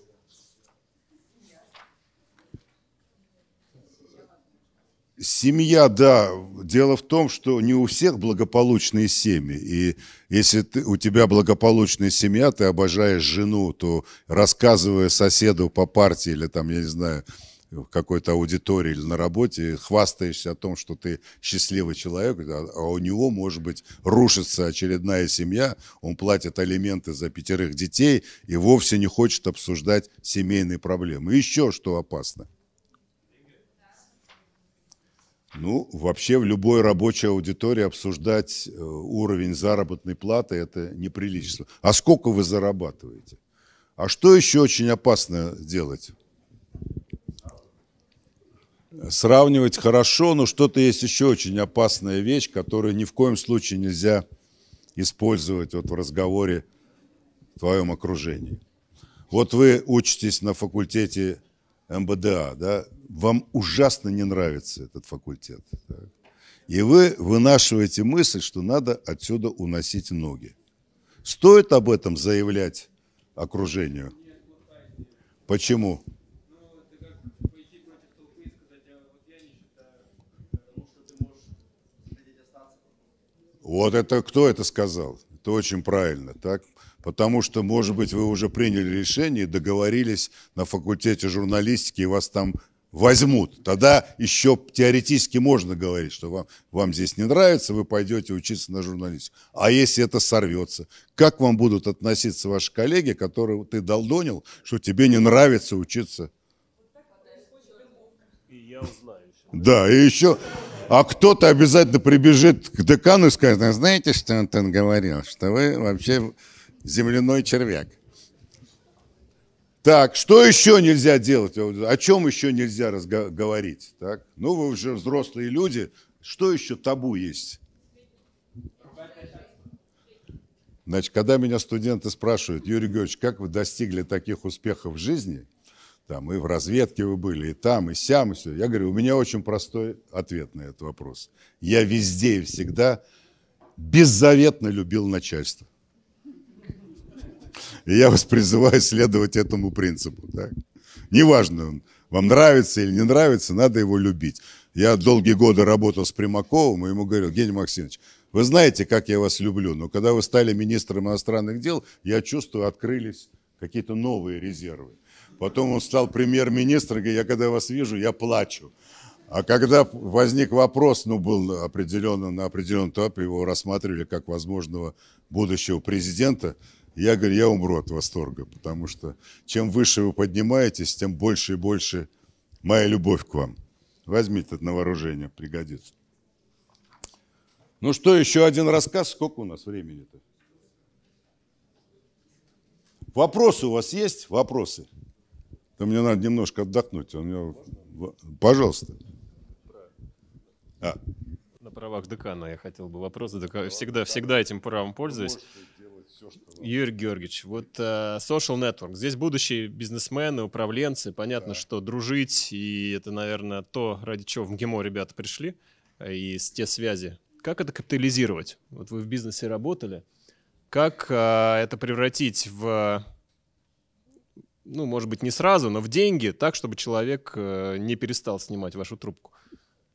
Speaker 2: Семья, да. Дело в том, что не у всех благополучные семьи. И если ты, у тебя благополучная семья, ты обожаешь жену, то рассказывая соседу по партии или там, я не знаю, в какой-то аудитории или на работе, хвастаешься о том, что ты счастливый человек, а у него, может быть, рушится очередная семья, он платит алименты за пятерых детей и вовсе не хочет обсуждать семейные проблемы. Еще что опасно – ну, вообще в любой рабочей аудитории обсуждать э, уровень заработной платы – это неприлично. А сколько вы зарабатываете? А что еще очень опасно делать? Сравнивать хорошо, но что-то есть еще очень опасная вещь, которую ни в коем случае нельзя использовать вот в разговоре в твоем окружении. Вот вы учитесь на факультете МБДА, да, вам ужасно не нравится этот факультет. Так? И вы вынашиваете мысль, что надо отсюда уносить ноги. Стоит об этом заявлять окружению? Почему? Вот это кто это сказал? Это очень правильно, так? Потому что, может быть, вы уже приняли решение, договорились на факультете журналистики, и вас там возьмут. Тогда еще теоретически можно говорить, что вам, вам здесь не нравится, вы пойдете учиться на журналистику. А если это сорвется? Как вам будут относиться ваши коллеги, которые ты долдонил, что тебе не нравится учиться? И я узнаю. Да, и еще... А кто-то обязательно прибежит к декану и скажет, «А знаете, что он говорил, что вы вообще земляной червяк. Так, что еще нельзя делать? О чем еще нельзя разговаривать? Так? Ну, вы уже взрослые люди. Что еще табу есть? Значит, когда меня студенты спрашивают, Юрий Георгиевич, как вы достигли таких успехов в жизни? Там и в разведке вы были, и там, и сям, и все. Я говорю, у меня очень простой ответ на этот вопрос. Я везде и всегда беззаветно любил начальство. И я вас призываю следовать этому принципу. Так? Неважно, вам нравится или не нравится, надо его любить. Я долгие годы работал с Примаковым, и ему говорил, Гений Максимович, вы знаете, как я вас люблю, но когда вы стали министром иностранных дел, я чувствую, открылись какие-то новые резервы. Потом он стал премьер-министром, и я когда вас вижу, я плачу. А когда возник вопрос, ну, был определенно на определенном этапе, его рассматривали как возможного будущего президента, я говорю, я умру от восторга, потому что чем выше вы поднимаетесь, тем больше и больше моя любовь к вам. Возьмите это на вооружение, пригодится. Ну что, еще один рассказ. Сколько у нас времени-то? Вопросы у вас есть? Вопросы? Да мне надо немножко отдохнуть. А у меня... Пожалуйста. А.
Speaker 1: На правах декана я хотел бы Вопросы Всегда, всегда этим правом пользуюсь все, что... Юрий Георгиевич, вот э, social network. Здесь будущие бизнесмены, управленцы. Понятно, да. что дружить, и это, наверное, то, ради чего в МГИМО ребята пришли, э, и с те связи. Как это капитализировать? Вот вы в бизнесе работали. Как э, это превратить в ну, может быть, не сразу, но в деньги, так, чтобы человек э, не перестал снимать вашу трубку.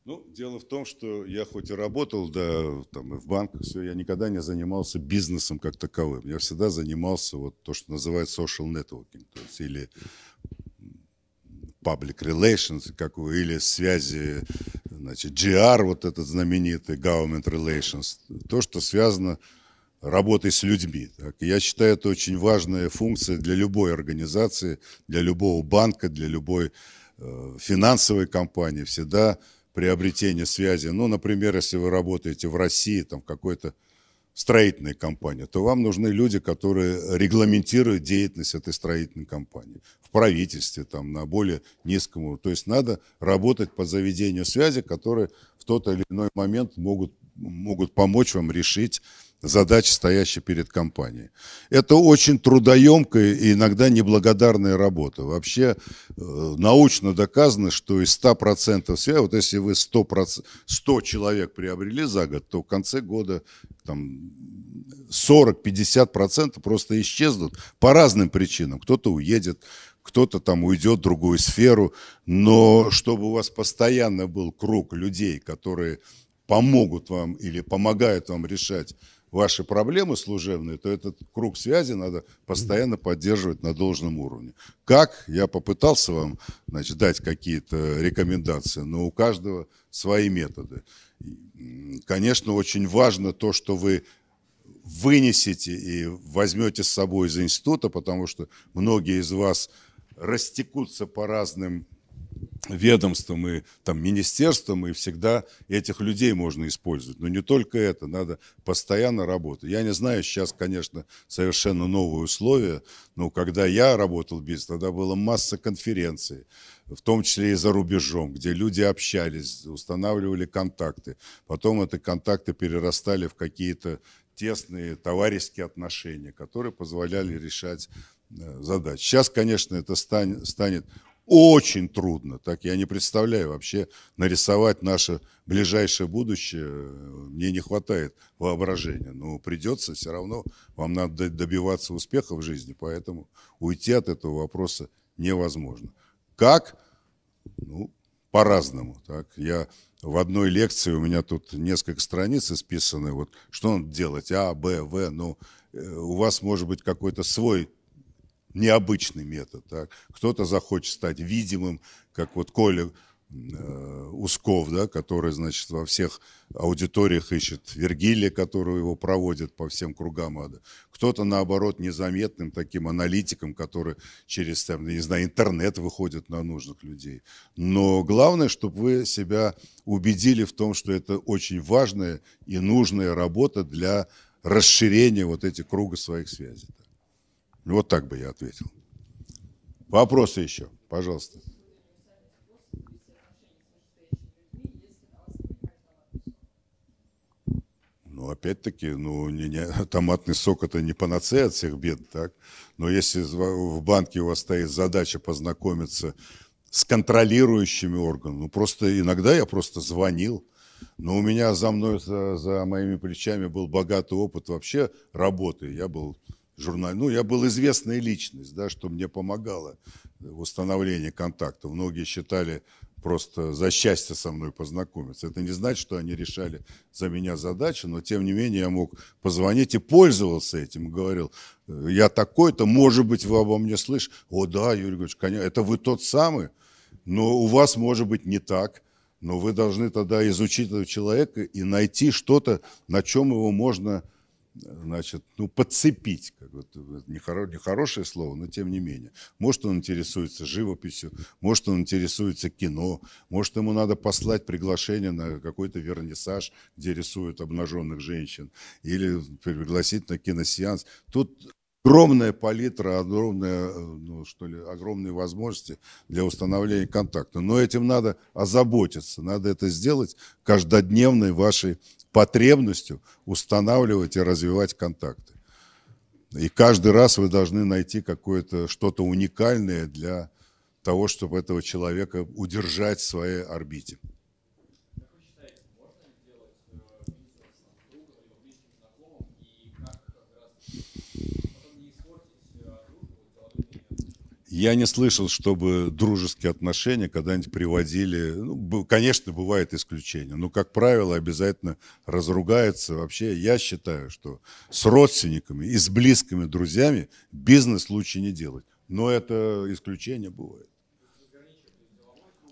Speaker 2: Ну, дело в том, что я хоть и работал, да, там и в банках, все, я никогда не занимался бизнесом как таковым. Я всегда занимался вот то, что называют social networking, то есть или public relations, как, или связи, значит, GR, вот этот знаменитый government relations, то, что связано работой с людьми. Так. Я считаю, это очень важная функция для любой организации, для любого банка, для любой э, финансовой компании. Всегда приобретения связи. Ну, например, если вы работаете в России, там, в какой-то строительной компании, то вам нужны люди, которые регламентируют деятельность этой строительной компании в правительстве, там, на более низком уровне. То есть надо работать по заведению связи, которые в тот или иной момент могут могут помочь вам решить задачи, стоящие перед компанией. Это очень трудоемкая и иногда неблагодарная работа. Вообще э, научно доказано, что из 100% связи, вот если вы 100%, 100 человек приобрели за год, то в конце года там 40-50% просто исчезнут по разным причинам. Кто-то уедет, кто-то там уйдет в другую сферу, но чтобы у вас постоянно был круг людей, которые помогут вам или помогают вам решать ваши проблемы служебные, то этот круг связи надо постоянно поддерживать на должном уровне. Как? Я попытался вам значит, дать какие-то рекомендации, но у каждого свои методы. Конечно, очень важно то, что вы вынесете и возьмете с собой из института, потому что многие из вас растекутся по разным ведомством и там, министерством, и всегда этих людей можно использовать. Но не только это, надо постоянно работать. Я не знаю, сейчас, конечно, совершенно новые условия, но когда я работал в бизнесе, тогда была масса конференций, в том числе и за рубежом, где люди общались, устанавливали контакты. Потом эти контакты перерастали в какие-то тесные товарищеские отношения, которые позволяли решать э, задач. Сейчас, конечно, это станет, станет очень трудно. Так я не представляю вообще нарисовать наше ближайшее будущее. Мне не хватает воображения. Но придется все равно. Вам надо добиваться успеха в жизни. Поэтому уйти от этого вопроса невозможно. Как? Ну, по-разному. Так, я в одной лекции, у меня тут несколько страниц исписаны, вот что надо делать, А, Б, В, ну, э, у вас может быть какой-то свой необычный метод. Так Кто-то захочет стать видимым, как вот Коля э, Усков, да, который, значит, во всех аудиториях ищет Вергилия, который его проводит по всем кругам ада. Кто-то, наоборот, незаметным таким аналитиком, который через, там, не знаю, интернет выходит на нужных людей. Но главное, чтобы вы себя убедили в том, что это очень важная и нужная работа для расширения вот этих круга своих связей. Ну, вот так бы я ответил. Вопросы еще, пожалуйста. Ну, опять-таки, ну, не, не, томатный сок – это не панацея от всех бед, так? Но если в банке у вас стоит задача познакомиться с контролирующими органами, ну, просто иногда я просто звонил, но у меня за мной, за, за моими плечами был богатый опыт вообще работы. Я был журнале. Ну, я был известная личность, да, что мне помогало в установлении контакта. Многие считали просто за счастье со мной познакомиться. Это не значит, что они решали за меня задачу, но тем не менее я мог позвонить и пользовался этим. Говорил, «Э, я такой-то, может быть, вы обо мне слышите? О, да, Юрий Григорьевич, конечно, это вы тот самый, но у вас может быть не так. Но вы должны тогда изучить этого человека и найти что-то, на чем его можно значит, ну, подцепить, как вот, нехоро, нехорошее слово, но тем не менее. Может, он интересуется живописью, может, он интересуется кино, может, ему надо послать приглашение на какой-то вернисаж, где рисуют обнаженных женщин, или пригласить на киносеанс. Тут огромная палитра, огромная, ну, что ли, огромные возможности для установления контакта. Но этим надо озаботиться, надо это сделать каждодневной вашей потребностью устанавливать и развивать контакты. И каждый раз вы должны найти какое-то что-то уникальное для того, чтобы этого человека удержать в своей орбите. Я не слышал, чтобы дружеские отношения когда-нибудь приводили... Ну, конечно, бывает исключение, но, как правило, обязательно разругаются. Вообще, я считаю, что с родственниками и с близкими друзьями бизнес лучше не делать. Но это исключение бывает.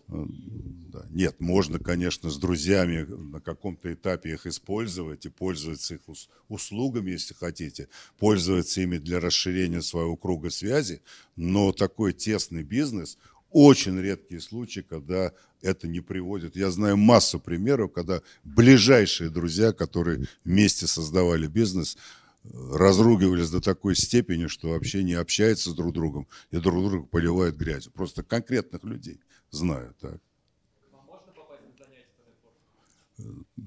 Speaker 2: Да. Нет, можно, конечно, с друзьями на каком-то этапе их использовать и пользоваться их услугами, если хотите, пользоваться ими для расширения своего круга связи, но такой тесный бизнес очень редкие случаи, когда это не приводит. Я знаю массу примеров, когда ближайшие друзья, которые вместе создавали бизнес, разругивались до такой степени, что вообще не общаются с друг другом и друг друга поливают грязью. Просто конкретных людей знаю так.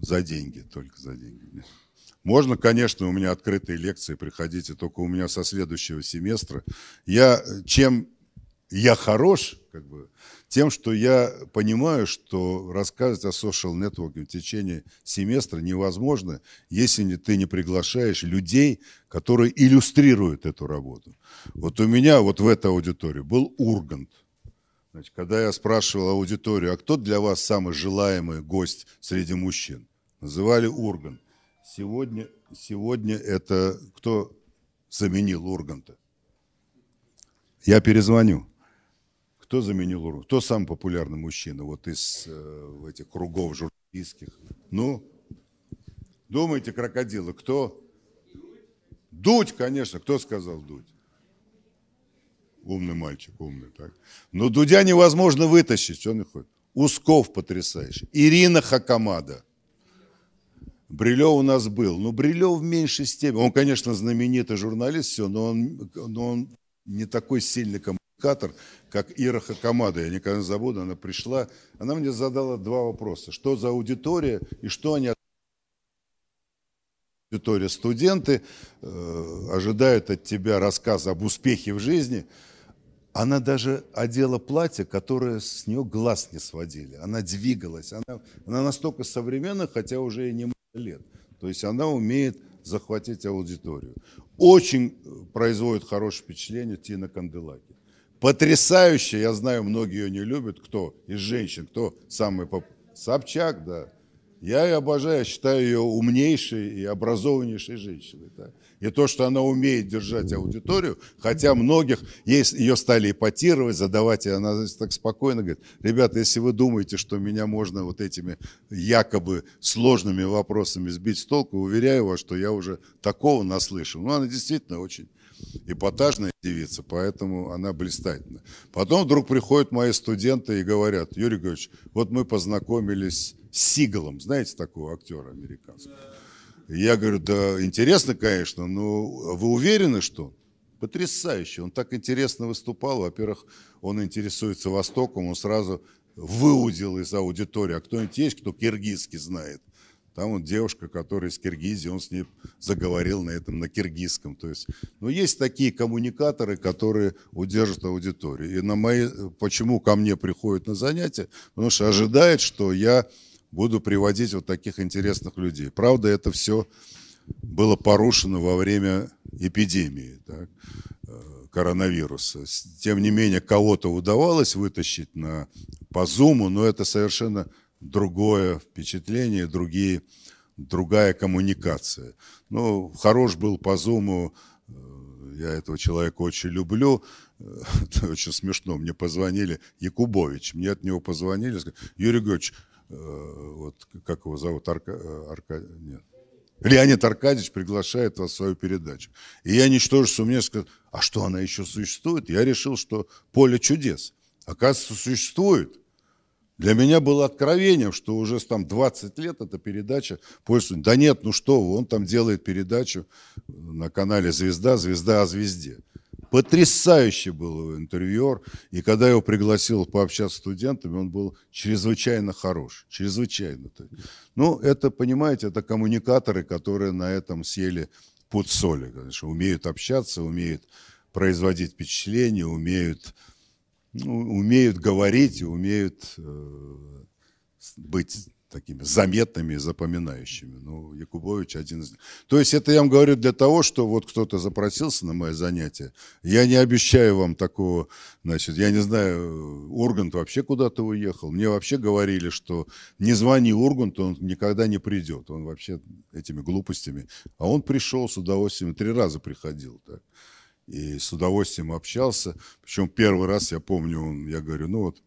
Speaker 2: За деньги, только за деньги. Можно, конечно, у меня открытые лекции, приходите, только у меня со следующего семестра. Я, чем я хорош, как бы, тем, что я понимаю, что рассказывать о social networking в течение семестра невозможно, если не ты не приглашаешь людей, которые иллюстрируют эту работу. Вот у меня вот в этой аудитории был Ургант – Значит, когда я спрашивал аудиторию, а кто для вас самый желаемый гость среди мужчин? Называли Урган. Сегодня, сегодня это кто заменил Урганта? Я перезвоню. Кто заменил Урганта? Кто самый популярный мужчина вот из э, этих кругов журналистских? Ну, думайте, крокодилы, кто? Дудь, конечно. Кто сказал Дудь? Умный мальчик, умный, так. Но Дудя невозможно вытащить, он их Усков потрясающий. Ирина Хакамада. Брилев у нас был. Но ну, Брилев в меньшей степени. Он, конечно, знаменитый журналист, все, но он, но он не такой сильный коммуникатор, как Ира Хакамада. Я никогда не забуду, она пришла, она мне задала два вопроса. Что за аудитория и что они аудитория, студенты э, ожидают от тебя рассказа об успехе в жизни. Она даже одела платье, которое с нее глаз не сводили. Она двигалась. Она, она настолько современна, хотя уже и немало лет. То есть она умеет захватить аудиторию. Очень э, производит хорошее впечатление Тина Канделаки. Потрясающе, я знаю, многие ее не любят. Кто из женщин, кто самый поп... Собчак, да. Я ее обожаю, считаю ее умнейшей и образованнейшей женщиной. Да? И то, что она умеет держать аудиторию, хотя многих ее стали эпатировать, задавать, и она значит, так спокойно говорит, ребята, если вы думаете, что меня можно вот этими якобы сложными вопросами сбить с толку, уверяю вас, что я уже такого наслышал. Ну, она действительно очень эпатажная девица, поэтому она блистательна. Потом вдруг приходят мои студенты и говорят, Юрий Георгиевич, вот мы познакомились Сигалом, знаете такого актера американского? Я говорю, да, интересно, конечно, но вы уверены, что? Потрясающе, он так интересно выступал. Во-первых, он интересуется Востоком, он сразу выудил из аудитории. А кто-нибудь есть, кто киргизский знает? Там вот девушка, которая из Киргизии, он с ней заговорил на этом, на киргизском. То есть, но ну, есть такие коммуникаторы, которые удержат аудиторию. И на мои, почему ко мне приходят на занятия? Потому что ожидает, что я буду приводить вот таких интересных людей. Правда, это все было порушено во время эпидемии так, э, коронавируса. Тем не менее, кого-то удавалось вытащить на, по зуму, но это совершенно другое впечатление, другие, другая коммуникация. Ну, хорош был по зуму, э, я этого человека очень люблю, э, это очень смешно, мне позвонили, Якубович, мне от него позвонили, сказали, Юрий Георгиевич, Э, вот как его зовут, Арка, э, Арка, нет. Леонид Аркадьевич приглашает вас в свою передачу. И я, ничтожество, мне сказал, а что, она еще существует? Я решил, что поле чудес. Оказывается, существует. Для меня было откровением, что уже там 20 лет эта передача пользуется. Да нет, ну что он там делает передачу на канале «Звезда», «Звезда о звезде» потрясающий был его интервьюер. И когда я его пригласил пообщаться с студентами, он был чрезвычайно хорош. Чрезвычайно. Ну, это, понимаете, это коммуникаторы, которые на этом съели пуд соли. Конечно, умеют общаться, умеют производить впечатление, умеют, ну, умеют говорить, умеют э, быть такими заметными и запоминающими. Ну, Якубович один из... То есть это я вам говорю для того, что вот кто-то запросился на мое занятие. Я не обещаю вам такого, значит, я не знаю, Ургант вообще куда-то уехал. Мне вообще говорили, что не звони Урганту, он никогда не придет. Он вообще этими глупостями... А он пришел с удовольствием, три раза приходил. Так. И с удовольствием общался. Причем первый раз, я помню, он, я говорю, ну вот,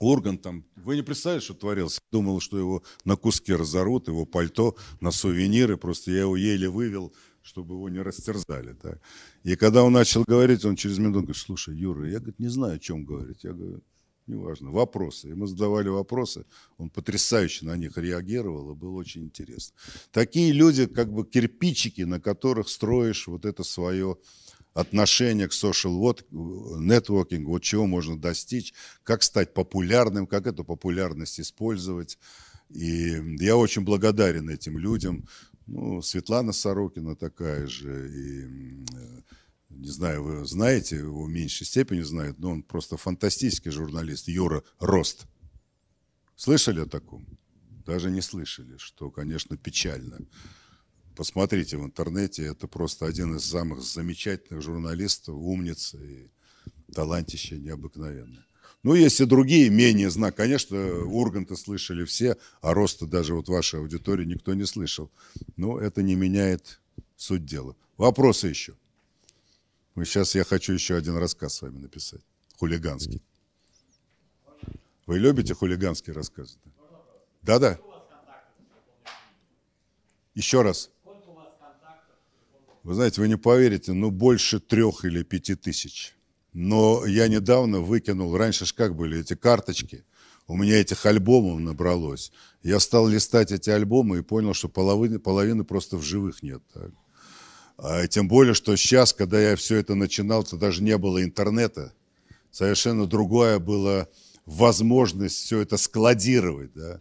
Speaker 2: орган там. Вы не представляете, что творилось. Думал, что его на куски разорут, его пальто на сувениры. Просто я его еле вывел, чтобы его не растерзали. Так. И когда он начал говорить, он через минуту говорит, слушай, Юра, я говорит, не знаю, о чем говорить. Я говорю, неважно, вопросы. И мы задавали вопросы, он потрясающе на них реагировал, и было очень интересно. Такие люди, как бы кирпичики, на которых строишь вот это свое отношения к social networking, вот чего можно достичь, как стать популярным, как эту популярность использовать. И я очень благодарен этим людям. Ну, Светлана Сорокина такая же, и э, не знаю, вы знаете, его в меньшей степени знают, но он просто фантастический журналист, Юра Рост. Слышали о таком? Даже не слышали, что, конечно, печально. Посмотрите в интернете, это просто один из самых замечательных журналистов, умница и талантище необыкновенное. Ну, есть и другие, менее знак. Конечно, Урганта слышали все, а Роста даже вот вашей аудитории никто не слышал. Но это не меняет суть дела. Вопросы еще? сейчас я хочу еще один рассказ с вами написать. Хулиганский. Вы любите хулиганские рассказы? Да-да. Еще раз. Вы знаете, вы не поверите, но ну, больше трех или пяти тысяч. Но я недавно выкинул, раньше же как были эти карточки, у меня этих альбомов набралось. Я стал листать эти альбомы и понял, что половины, половины просто в живых нет. Так. А, тем более, что сейчас, когда я все это начинал, то даже не было интернета. Совершенно другое было возможность все это складировать. Да.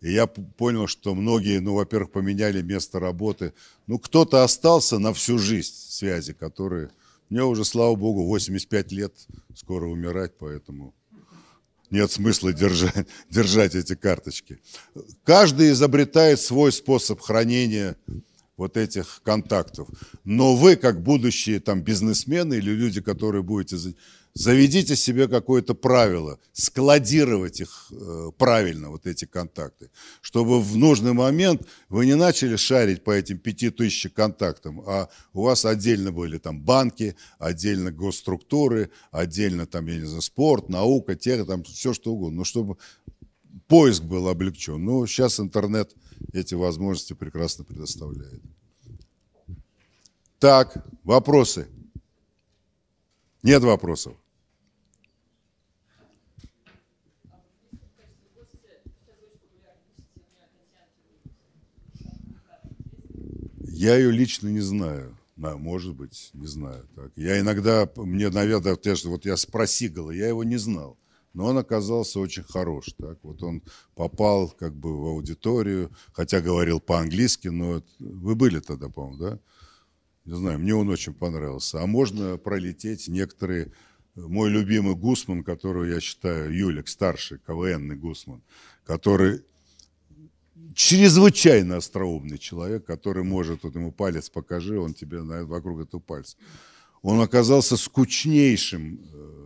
Speaker 2: И я понял, что многие, ну, во-первых, поменяли место работы. Ну, кто-то остался на всю жизнь связи, которые... Мне уже, слава богу, 85 лет, скоро умирать, поэтому нет смысла держать, держать эти карточки. Каждый изобретает свой способ хранения вот этих контактов. Но вы, как будущие там бизнесмены или люди, которые будете заведите себе какое-то правило, складировать их э, правильно, вот эти контакты, чтобы в нужный момент вы не начали шарить по этим 5000 контактам, а у вас отдельно были там банки, отдельно госструктуры, отдельно там, я не знаю, спорт, наука, тех, там все что угодно, но чтобы поиск был облегчен. Ну, сейчас интернет эти возможности прекрасно предоставляет. Так, вопросы? Нет вопросов. Я ее лично не знаю. Да, может быть, не знаю. Так. Я иногда, мне, наверное, конечно, вот я спросил, я его не знал. Но он оказался очень хорош. Так. Вот он попал как бы в аудиторию, хотя говорил по-английски, но вы были тогда, по-моему, да? Не знаю, мне он очень понравился. А можно пролететь некоторые... Мой любимый Гусман, которого я считаю, Юлик, старший, КВНный Гусман, который чрезвычайно остроумный человек, который может, вот ему палец покажи, он тебе наверное, вокруг этого пальца. Он оказался скучнейшим э,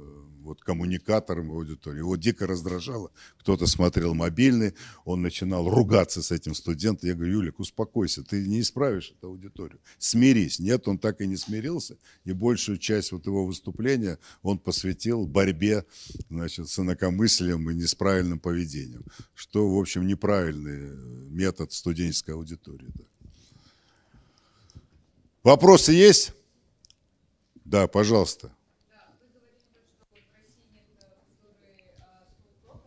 Speaker 2: вот коммуникатором в аудитории. Его дико раздражало. Кто-то смотрел мобильный, он начинал ругаться с этим студентом. Я говорю, Юлик, успокойся, ты не исправишь эту аудиторию. Смирись. Нет, он так и не смирился. И большую часть вот его выступления он посвятил борьбе значит, с инакомыслием и неправильным поведением. Что, в общем, неправильный э, метод студенческой аудитории. Да. Вопросы есть? Да, пожалуйста.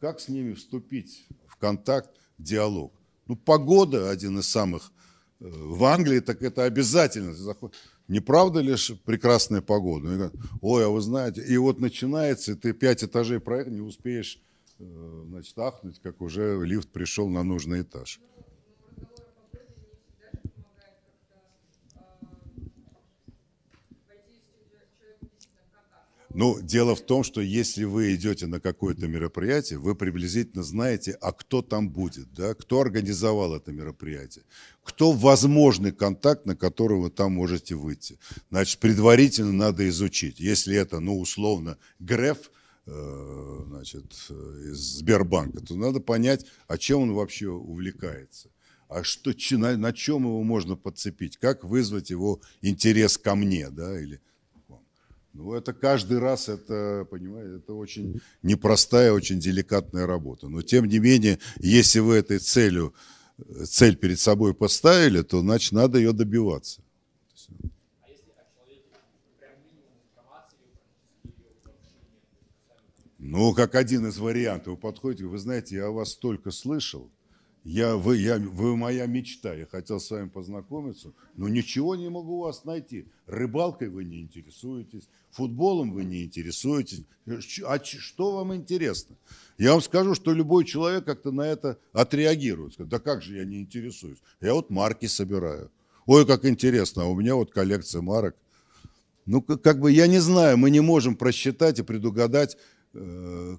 Speaker 2: Как с ними вступить в контакт, в диалог? Ну, погода один из самых э, в Англии, так это обязательно. Не правда лишь прекрасная погода? Говорят, Ой, а вы знаете, и вот начинается, ты пять этажей проехал, не успеешь э, значит, ахнуть, как уже лифт пришел на нужный этаж. Ну, дело в том, что если вы идете на какое-то мероприятие, вы приблизительно знаете, а кто там будет, да, кто организовал это мероприятие, кто возможный контакт, на который вы там можете выйти. Значит, предварительно надо изучить. Если это, ну, условно, ГРЭФ, э, значит, э, из Сбербанка, то надо понять, о а чем он вообще увлекается. А что, на, на чем его можно подцепить? Как вызвать его интерес ко мне, да, или ну, это каждый раз, это, понимаете, это очень непростая, очень деликатная работа. Но, тем не менее, если вы этой целью, э, цель перед собой поставили, то, значит, надо ее добиваться. Ну, как один из вариантов. Вы подходите, вы знаете, я о вас только слышал, я, вы, я, вы моя мечта, я хотел с вами познакомиться, но ничего не могу у вас найти. Рыбалкой вы не интересуетесь, футболом вы не интересуетесь. А что вам интересно? Я вам скажу, что любой человек как-то на это отреагирует. Скажет, да как же я не интересуюсь? Я вот марки собираю. Ой, как интересно, а у меня вот коллекция марок. Ну, как бы я не знаю, мы не можем просчитать и предугадать, э,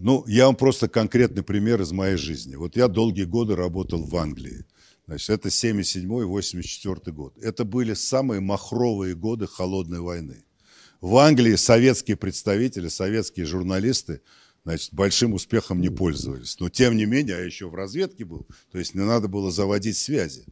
Speaker 2: Ну, я вам просто конкретный пример из моей жизни. Вот я долгие годы работал в Англии. Значит, это 77-84 год. Это были самые махровые годы холодной войны. В Англии советские представители, советские журналисты значит, большим успехом не пользовались. Но тем не менее, я еще в разведке был, то есть не надо было заводить связи.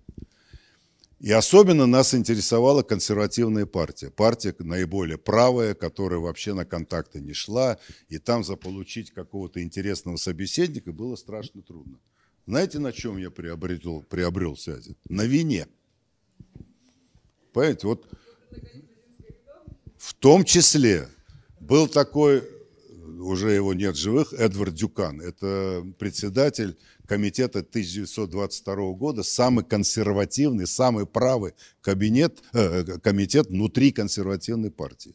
Speaker 2: И особенно нас интересовала консервативная партия. Партия наиболее правая, которая вообще на контакты не шла. И там заполучить какого-то интересного собеседника было страшно трудно. Знаете, на чем я приобрел, приобрел связи? На вине. Понимаете, вот в том числе был такой, уже его нет живых, Эдвард Дюкан. Это председатель комитета 1922 года, самый консервативный, самый правый кабинет, э, э комитет внутри консервативной партии.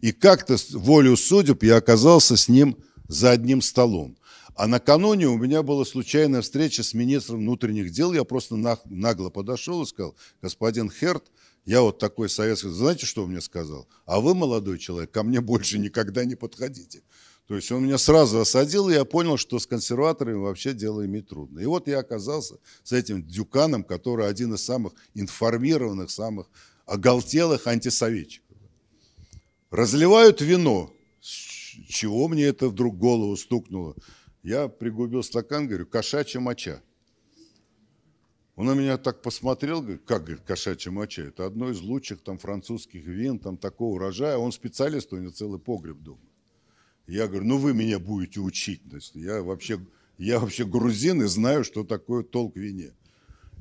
Speaker 2: И как-то волю судеб я оказался с ним за одним столом. А накануне у меня была случайная встреча с министром внутренних дел. Я просто нагло подошел и сказал, господин Херт, я вот такой советский, знаете, что он мне сказал? А вы, молодой человек, ко мне больше никогда не подходите. То есть он меня сразу осадил, и я понял, что с консерваторами вообще дело иметь трудно. И вот я оказался с этим Дюканом, который один из самых информированных, самых оголтелых антисоветчиков. Разливают вино. С чего мне это вдруг голову стукнуло? Я пригубил стакан, говорю, кошачья моча. Он на меня так посмотрел, говорит, как говорит, кошачья моча, это одно из лучших там французских вин, там такого урожая. Он специалист, у него целый погреб дома. Я говорю, ну вы меня будете учить. Значит, я, вообще, я вообще грузин и знаю, что такое толк в вине.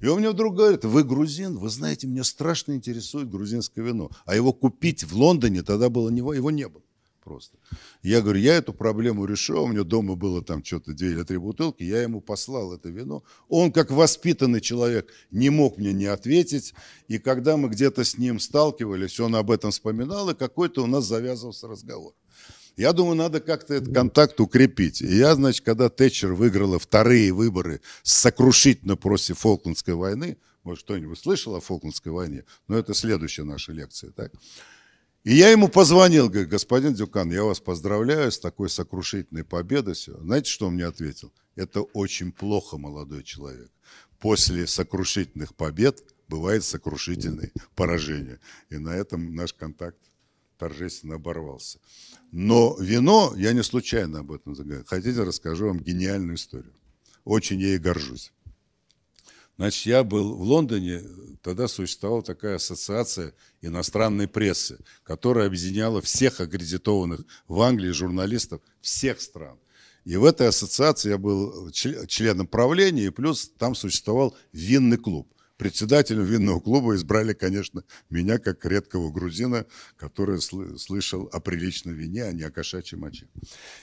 Speaker 2: И он мне вдруг говорит, вы грузин, вы знаете, меня страшно интересует грузинское вино. А его купить в Лондоне тогда было него его не было просто. Я говорю, я эту проблему решил, у меня дома было там что-то две или три бутылки, я ему послал это вино. Он, как воспитанный человек, не мог мне не ответить, и когда мы где-то с ним сталкивались, он об этом вспоминал, и какой-то у нас завязывался разговор. Я думаю, надо как-то этот контакт укрепить. И я, значит, когда Тэтчер выиграла вторые выборы сокрушительно против Фолклендской войны, может, кто-нибудь слышал о Фолклендской войне, но это следующая наша лекция, так? И я ему позвонил, говорю, господин Дюкан, я вас поздравляю с такой сокрушительной победой. Все. Знаете, что он мне ответил? Это очень плохо, молодой человек. После сокрушительных побед бывает сокрушительное поражение. И на этом наш контакт торжественно оборвался. Но вино, я не случайно об этом заговорил. Хотите, расскажу вам гениальную историю. Очень ей горжусь. Значит, я был в Лондоне, тогда существовала такая ассоциация иностранной прессы, которая объединяла всех аккредитованных в Англии журналистов всех стран. И в этой ассоциации я был членом правления, и плюс там существовал винный клуб – Председателем винного клуба избрали, конечно, меня, как редкого грузина, который слышал о приличном вине, а не о кошачьем моче.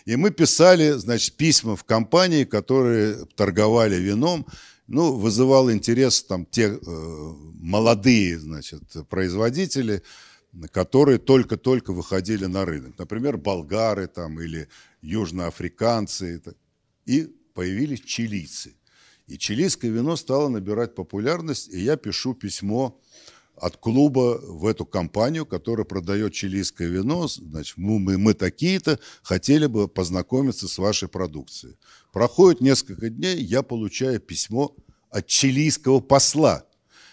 Speaker 2: И мы писали, значит, письма в компании, которые торговали вином, ну, вызывал интерес там те э, молодые, значит, производители, которые только-только выходили на рынок. Например, болгары там или южноафриканцы. И появились чилийцы. И чилийское вино стало набирать популярность, и я пишу письмо от клуба в эту компанию, которая продает чилийское вино, значит, мы, мы, мы такие-то, хотели бы познакомиться с вашей продукцией. Проходит несколько дней, я получаю письмо от чилийского посла,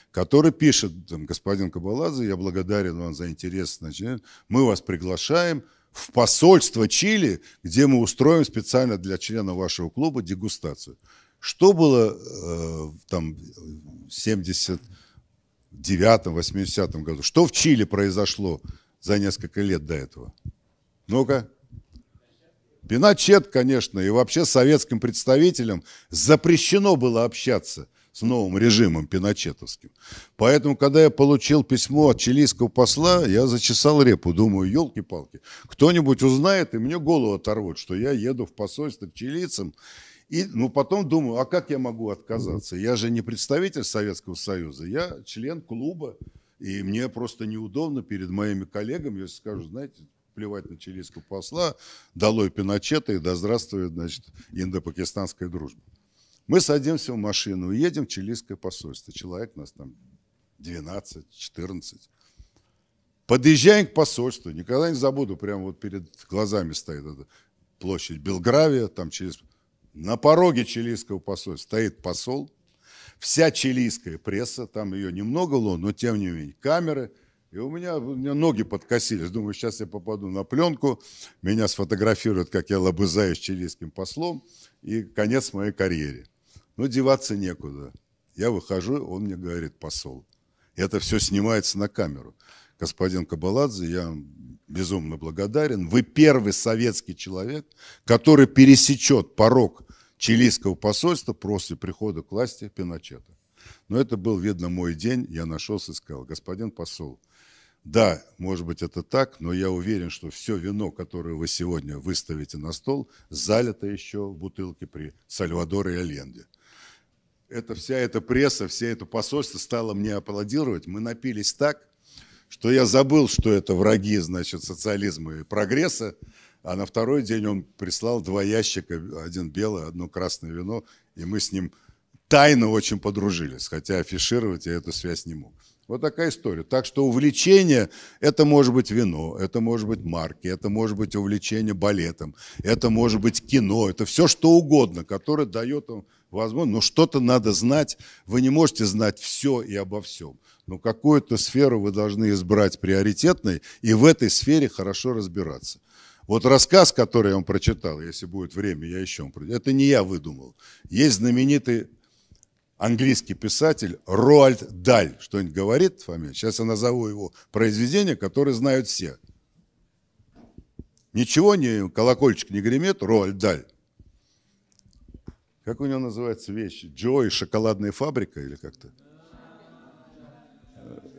Speaker 2: который пишет, там, господин Кабалазы, я благодарен вам за интерес, значит, э, мы вас приглашаем в посольство Чили, где мы устроим специально для членов вашего клуба дегустацию. Что было э, там в 79-80 году? Что в Чили произошло за несколько лет до этого? Ну-ка. Пиночет, конечно, и вообще советским представителям запрещено было общаться с новым режимом пиночетовским. Поэтому, когда я получил письмо от чилийского посла, я зачесал репу, думаю, елки-палки, кто-нибудь узнает и мне голову оторвут, что я еду в посольство к чилийцам и, ну, потом думаю, а как я могу отказаться? Я же не представитель Советского Союза, я член клуба, и мне просто неудобно перед моими коллегами, если скажу, знаете, плевать на чилийского посла, долой Пиночета и да здравствует, значит, индопакистанская дружба. Мы садимся в машину едем в чилийское посольство. Человек у нас там 12-14. Подъезжаем к посольству. Никогда не забуду, прямо вот перед глазами стоит эта площадь Белгравия, там через на пороге чилийского посольства стоит посол, вся чилийская пресса, там ее немного было, но тем не менее, камеры. И у меня, у меня ноги подкосились. Думаю, сейчас я попаду на пленку, меня сфотографируют, как я лобызаю чилийским послом, и конец моей карьере. Но деваться некуда. Я выхожу, он мне говорит, посол. Это все снимается на камеру. Господин Кабаладзе, я безумно благодарен. Вы первый советский человек, который пересечет порог чилийского посольства после прихода к власти Пиночета. Но это был, видно, мой день. Я нашелся и сказал, господин посол, да, может быть, это так, но я уверен, что все вино, которое вы сегодня выставите на стол, залито еще в бутылке при Сальвадоре и Аленде. Это вся эта пресса, все это посольство стало мне аплодировать. Мы напились так, что я забыл, что это враги, значит, социализма и прогресса. А на второй день он прислал два ящика, один белый, одно красное вино, и мы с ним тайно очень подружились, хотя афишировать я эту связь не мог. Вот такая история. Так что увлечение – это может быть вино, это может быть марки, это может быть увлечение балетом, это может быть кино, это все что угодно, которое дает вам возможность. Но что-то надо знать. Вы не можете знать все и обо всем. Но какую-то сферу вы должны избрать приоритетной и в этой сфере хорошо разбираться. Вот рассказ, который он прочитал, если будет время, я еще вам прочитаю. Это не я выдумал. Есть знаменитый английский писатель Роальд Даль. Что-нибудь говорит фамилия? Сейчас я назову его произведение, которое знают все. Ничего не, колокольчик не гремет. Роальд Даль. Как у него называется вещь? Джо шоколадная фабрика или как-то?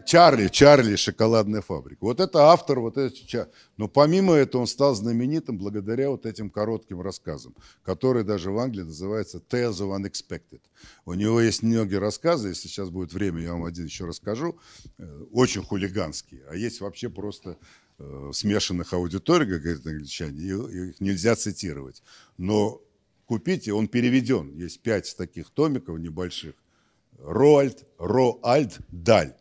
Speaker 2: Чарли, Чарли, шоколадная фабрика. Вот это автор, вот это Чарли. Но помимо этого он стал знаменитым благодаря вот этим коротким рассказам, которые даже в Англии называются Tales of Unexpected. У него есть многие рассказы, если сейчас будет время, я вам один еще расскажу, э, очень хулиганские. А есть вообще просто э, смешанных аудиторий, как говорят англичане, их нельзя цитировать. Но купите, он переведен. Есть пять таких томиков небольших. Роальд, Роальд Даль.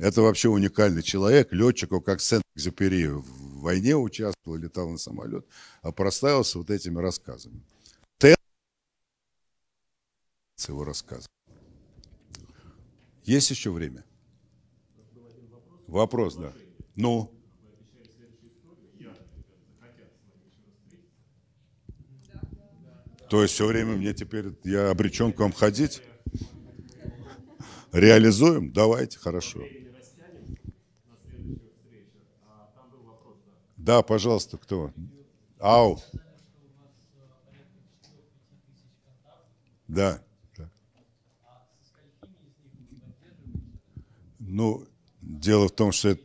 Speaker 2: Это вообще уникальный человек, летчик, он как Сент-Экзюпери в войне участвовал, летал на самолет, а прославился вот этими рассказами. Тед его рассказы. Есть еще время? Вопрос, да. Ну? То есть все время мне теперь, я обречен к вам ходить? Реализуем? Давайте, хорошо. Да, пожалуйста, кто? Ау. Да. Ну, дело в том, что это...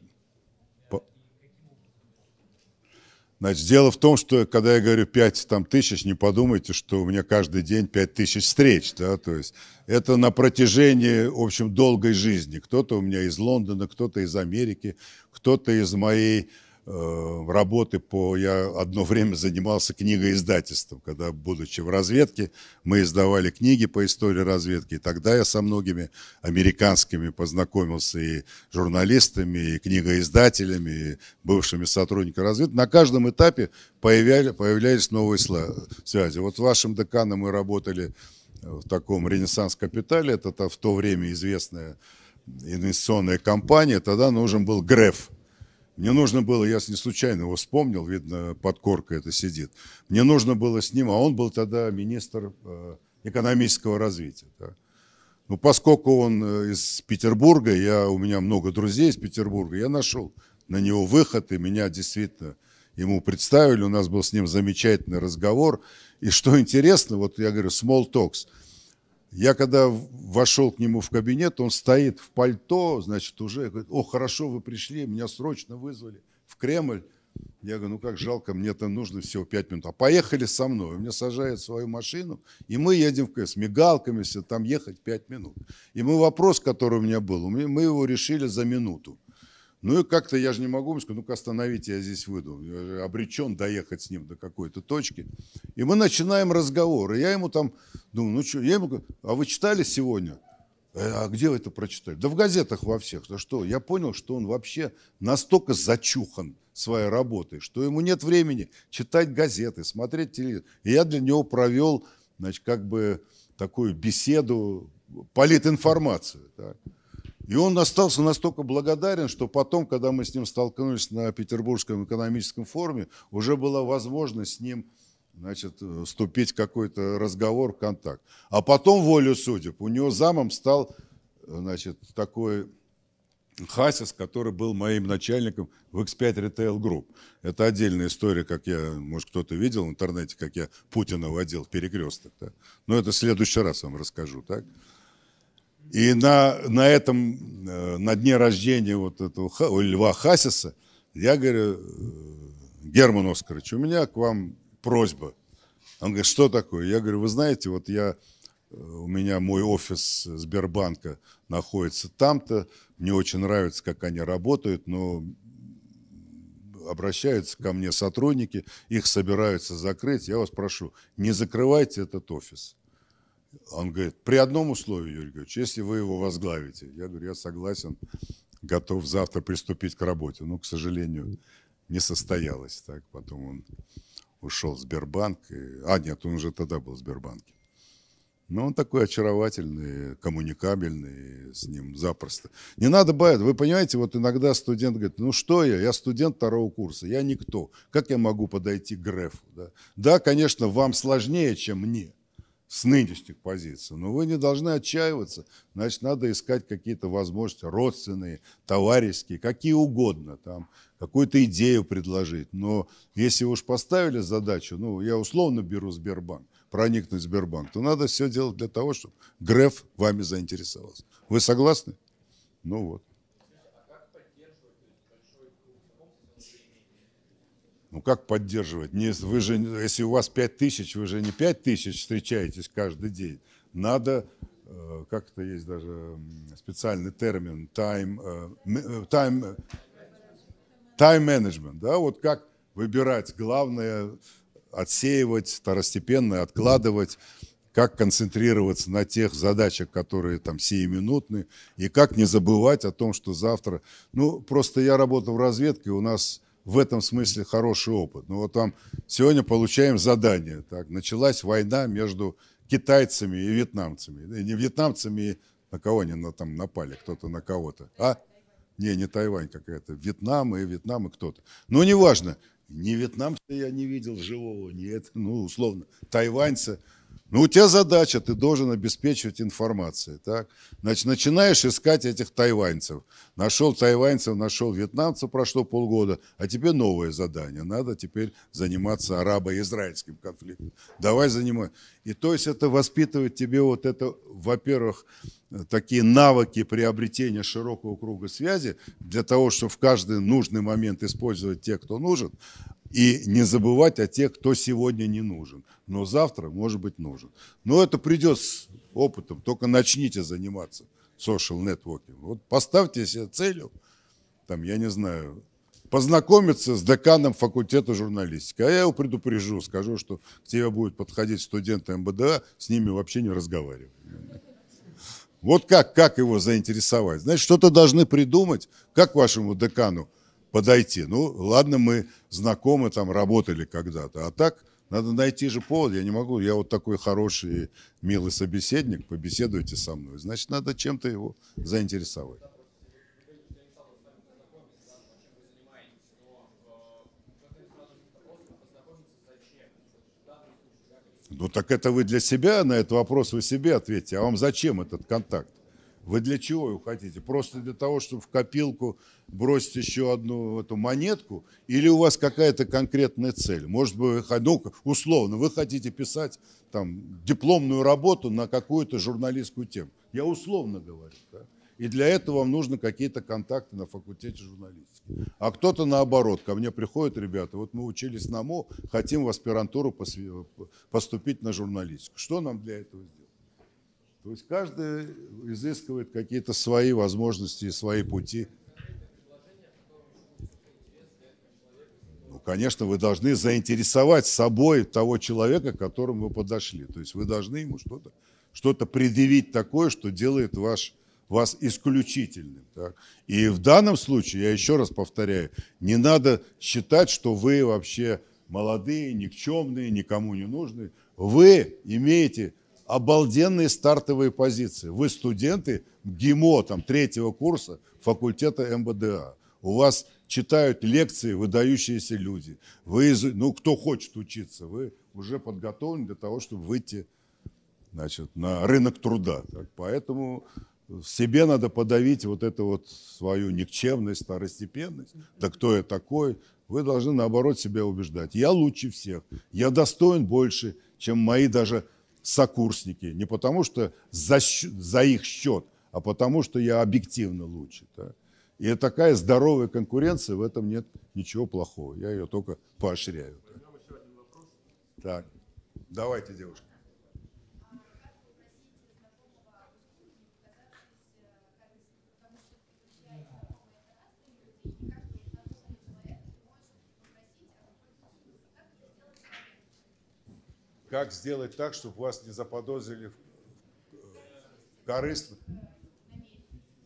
Speaker 2: Значит, дело в том, что когда я говорю 5 там, тысяч, не подумайте, что у меня каждый день 5 тысяч встреч. Да? То есть это на протяжении, в общем, долгой жизни. Кто-то у меня из Лондона, кто-то из Америки, кто-то из моей Э, работы по... Я одно время занимался книгоиздательством, когда, будучи в разведке, мы издавали книги по истории разведки. И тогда я со многими американскими познакомился и журналистами, и книгоиздателями, и бывшими сотрудниками разведки. На каждом этапе появляли, появлялись новые связи. Вот с вашим деканом мы работали в таком «Ренессанс-капитале». Это в то время известная инвестиционная компания. Тогда нужен был ГРЭФ – мне нужно было, я не случайно его вспомнил, видно, под коркой это сидит. Мне нужно было с ним, а он был тогда министр э, экономического развития. Да. Ну, поскольку он э, из Петербурга, я, у меня много друзей из Петербурга, я нашел на него выход, и меня действительно ему представили, у нас был с ним замечательный разговор. И что интересно, вот я говорю, small talks – я когда вошел к нему в кабинет, он стоит в пальто, значит, уже говорит, о, хорошо, вы пришли, меня срочно вызвали в Кремль. Я говорю, ну как жалко, мне это нужно всего 5 минут. А поехали со мной. У меня сажают свою машину, и мы едем в Кремль с мигалками, все, там ехать 5 минут. И мы вопрос, который у меня был, мы его решили за минуту. Ну и как-то я же не могу, сказать, ну-ка остановите, я здесь выйду. Я же обречен доехать с ним до какой-то точки. И мы начинаем разговор. И я ему там думаю, ну что, я ему говорю, а вы читали сегодня? Э, а где вы это прочитали? Да в газетах во всех. Да что, я понял, что он вообще настолько зачухан своей работой, что ему нет времени читать газеты, смотреть телевизор. И я для него провел, значит, как бы такую беседу, политинформацию. Так. И он остался настолько благодарен, что потом, когда мы с ним столкнулись на Петербургском экономическом форуме, уже была возможность с ним значит, э, вступить в какой-то разговор, в контакт. А потом, волю судеб, у него замом стал э, значит, такой Хасис, который был моим начальником в X5 Retail Group. Это отдельная история, как я, может, кто-то видел в интернете, как я Путина водил в перекресток. Да? Но это в следующий раз вам расскажу. Так? И на, на этом, э, на дне рождения вот этого Льва Хасиса, я говорю, э, Герман Оскарович, у меня к вам просьба. Он говорит, что такое? Я говорю, вы знаете, вот я, э, у меня мой офис Сбербанка находится там-то, мне очень нравится, как они работают, но обращаются ко мне сотрудники, их собираются закрыть. Я вас прошу, не закрывайте этот офис. Он говорит, при одном условии, Юрий Георгиевич, если вы его возглавите. Я говорю, я согласен, готов завтра приступить к работе. Но, ну, к сожалению, не состоялось. Так, потом он ушел в Сбербанк. И... А, нет, он уже тогда был в Сбербанке. Но ну, он такой очаровательный, коммуникабельный, с ним запросто. Не надо бояться. Вы понимаете, вот иногда студент говорит, ну что я, я студент второго курса, я никто. Как я могу подойти к Грефу? Да, да конечно, вам сложнее, чем мне с нынешних позиций. Но вы не должны отчаиваться, значит, надо искать какие-то возможности родственные, товарищеские, какие угодно, там, какую-то идею предложить. Но если уж поставили задачу, ну, я условно беру Сбербанк, проникнуть в Сбербанк, то надо все делать для того, чтобы Греф вами заинтересовался. Вы согласны? Ну вот. Ну как поддерживать? Не, вы же, если у вас 5 тысяч, вы же не 5 тысяч встречаетесь каждый день. Надо, э, как то есть даже специальный термин, time, time, time management. Да? Вот как выбирать главное, отсеивать, второстепенно откладывать как концентрироваться на тех задачах, которые там сиюминутны, и как не забывать о том, что завтра... Ну, просто я работал в разведке, у нас в этом смысле хороший опыт. Ну вот там сегодня получаем задание. Так, началась война между китайцами и вьетнамцами. И не вьетнамцами, и на кого они на, там напали, кто-то на кого-то. А? Не, не Тайвань какая-то. Вьетнам и Вьетнам и кто-то. Ну, неважно. Ни вьетнамца я не видел живого, ни это, ну, условно, тайваньца – ну, у тебя задача, ты должен обеспечивать информацию, Так? Значит, начинаешь искать этих тайваньцев. Нашел тайваньцев, нашел вьетнамцев, прошло полгода, а тебе новое задание. Надо теперь заниматься арабо-израильским конфликтом. Давай занимай. И то есть это воспитывает тебе вот это, во-первых, такие навыки приобретения широкого круга связи для того, чтобы в каждый нужный момент использовать те, кто нужен и не забывать о тех, кто сегодня не нужен, но завтра, может быть, нужен. Но это придет с опытом, только начните заниматься social networking. Вот поставьте себе целью, там, я не знаю, познакомиться с деканом факультета журналистики. А я его предупрежу, скажу, что к тебе будут подходить студенты МБДА, с ними вообще не разговаривай. Вот как, как его заинтересовать? Значит, что-то должны придумать, как вашему декану – подойти. Ну, ладно, мы знакомы, там работали когда-то, а так надо найти же повод. Я не могу, я вот такой хороший, милый собеседник, побеседуйте со мной. Значит, надо чем-то его заинтересовать. Ну так это вы для себя на этот вопрос вы себе ответьте, а вам зачем этот контакт? Вы для чего его хотите? Просто для того, чтобы в копилку бросить еще одну эту монетку? Или у вас какая-то конкретная цель? Может быть, вы, ну, условно, вы хотите писать там, дипломную работу на какую-то журналистскую тему. Я условно говорю. Да? И для этого вам нужны какие-то контакты на факультете журналистики. А кто-то наоборот, ко мне приходят ребята, вот мы учились на МО, хотим в аспирантуру поступить на журналистику. Что нам для этого сделать? То есть каждый изыскивает какие-то свои возможности и свои пути. Ну, конечно, вы должны заинтересовать собой того человека, к которому вы подошли. То есть вы должны ему что-то что предъявить такое, что делает ваш, вас исключительным. Так? И в данном случае, я еще раз повторяю, не надо считать, что вы вообще молодые, никчемные, никому не нужны. Вы имеете обалденные стартовые позиции. Вы студенты ГИМО там, третьего курса факультета МБДА. У вас читают лекции выдающиеся люди. Вы, ну, кто хочет учиться, вы уже подготовлены для того, чтобы выйти значит, на рынок труда. Так, поэтому в себе надо подавить вот эту вот свою никчемность, старостепенность. Да кто я такой? Вы должны, наоборот, себя убеждать. Я лучше всех. Я достоин больше, чем мои даже сокурсники, не потому что за, счет, за их счет, а потому что я объективно лучше. Да? И такая здоровая конкуренция, в этом нет ничего плохого. Я ее только поощряю. Так, давайте, девушка. как сделать так, чтобы вас не заподозрили в э, корыстных.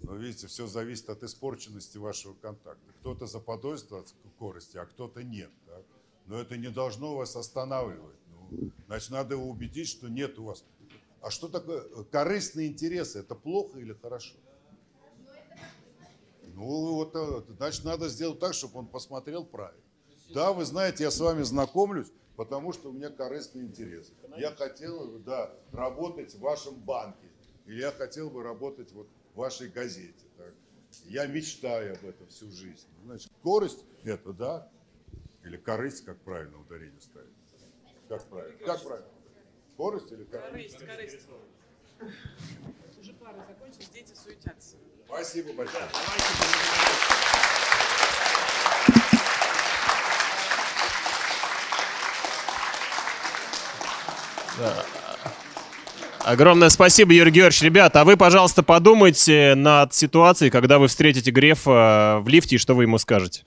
Speaker 2: Но ну, видите, все зависит от испорченности вашего контакта. Кто-то заподозрит вас в корости, а кто-то нет. Так? Но это не должно вас останавливать. Ну, значит, надо его убедить, что нет у вас. А что такое э, корыстные интересы? Это плохо или хорошо? Ну, вот, э, значит, надо сделать так, чтобы он посмотрел правильно. Да, вы знаете, я с вами знакомлюсь, потому что у меня корыстный интерес. Я хотел бы да, работать в вашем банке, или я хотел бы работать вот в вашей газете. Так. Я мечтаю об этом всю жизнь. Значит, корость это, да, или корысть, как правильно ударение ставить? Как правильно? Как правильно? Корость или корысть? Корысть, корысть. Уже пара закончилась, дети суетятся. Спасибо большое.
Speaker 1: Э, огромное спасибо, Юрий Георгиевич. Ребята, а вы, пожалуйста, подумайте над ситуацией, когда вы встретите Грефа э, в лифте и что вы ему скажете.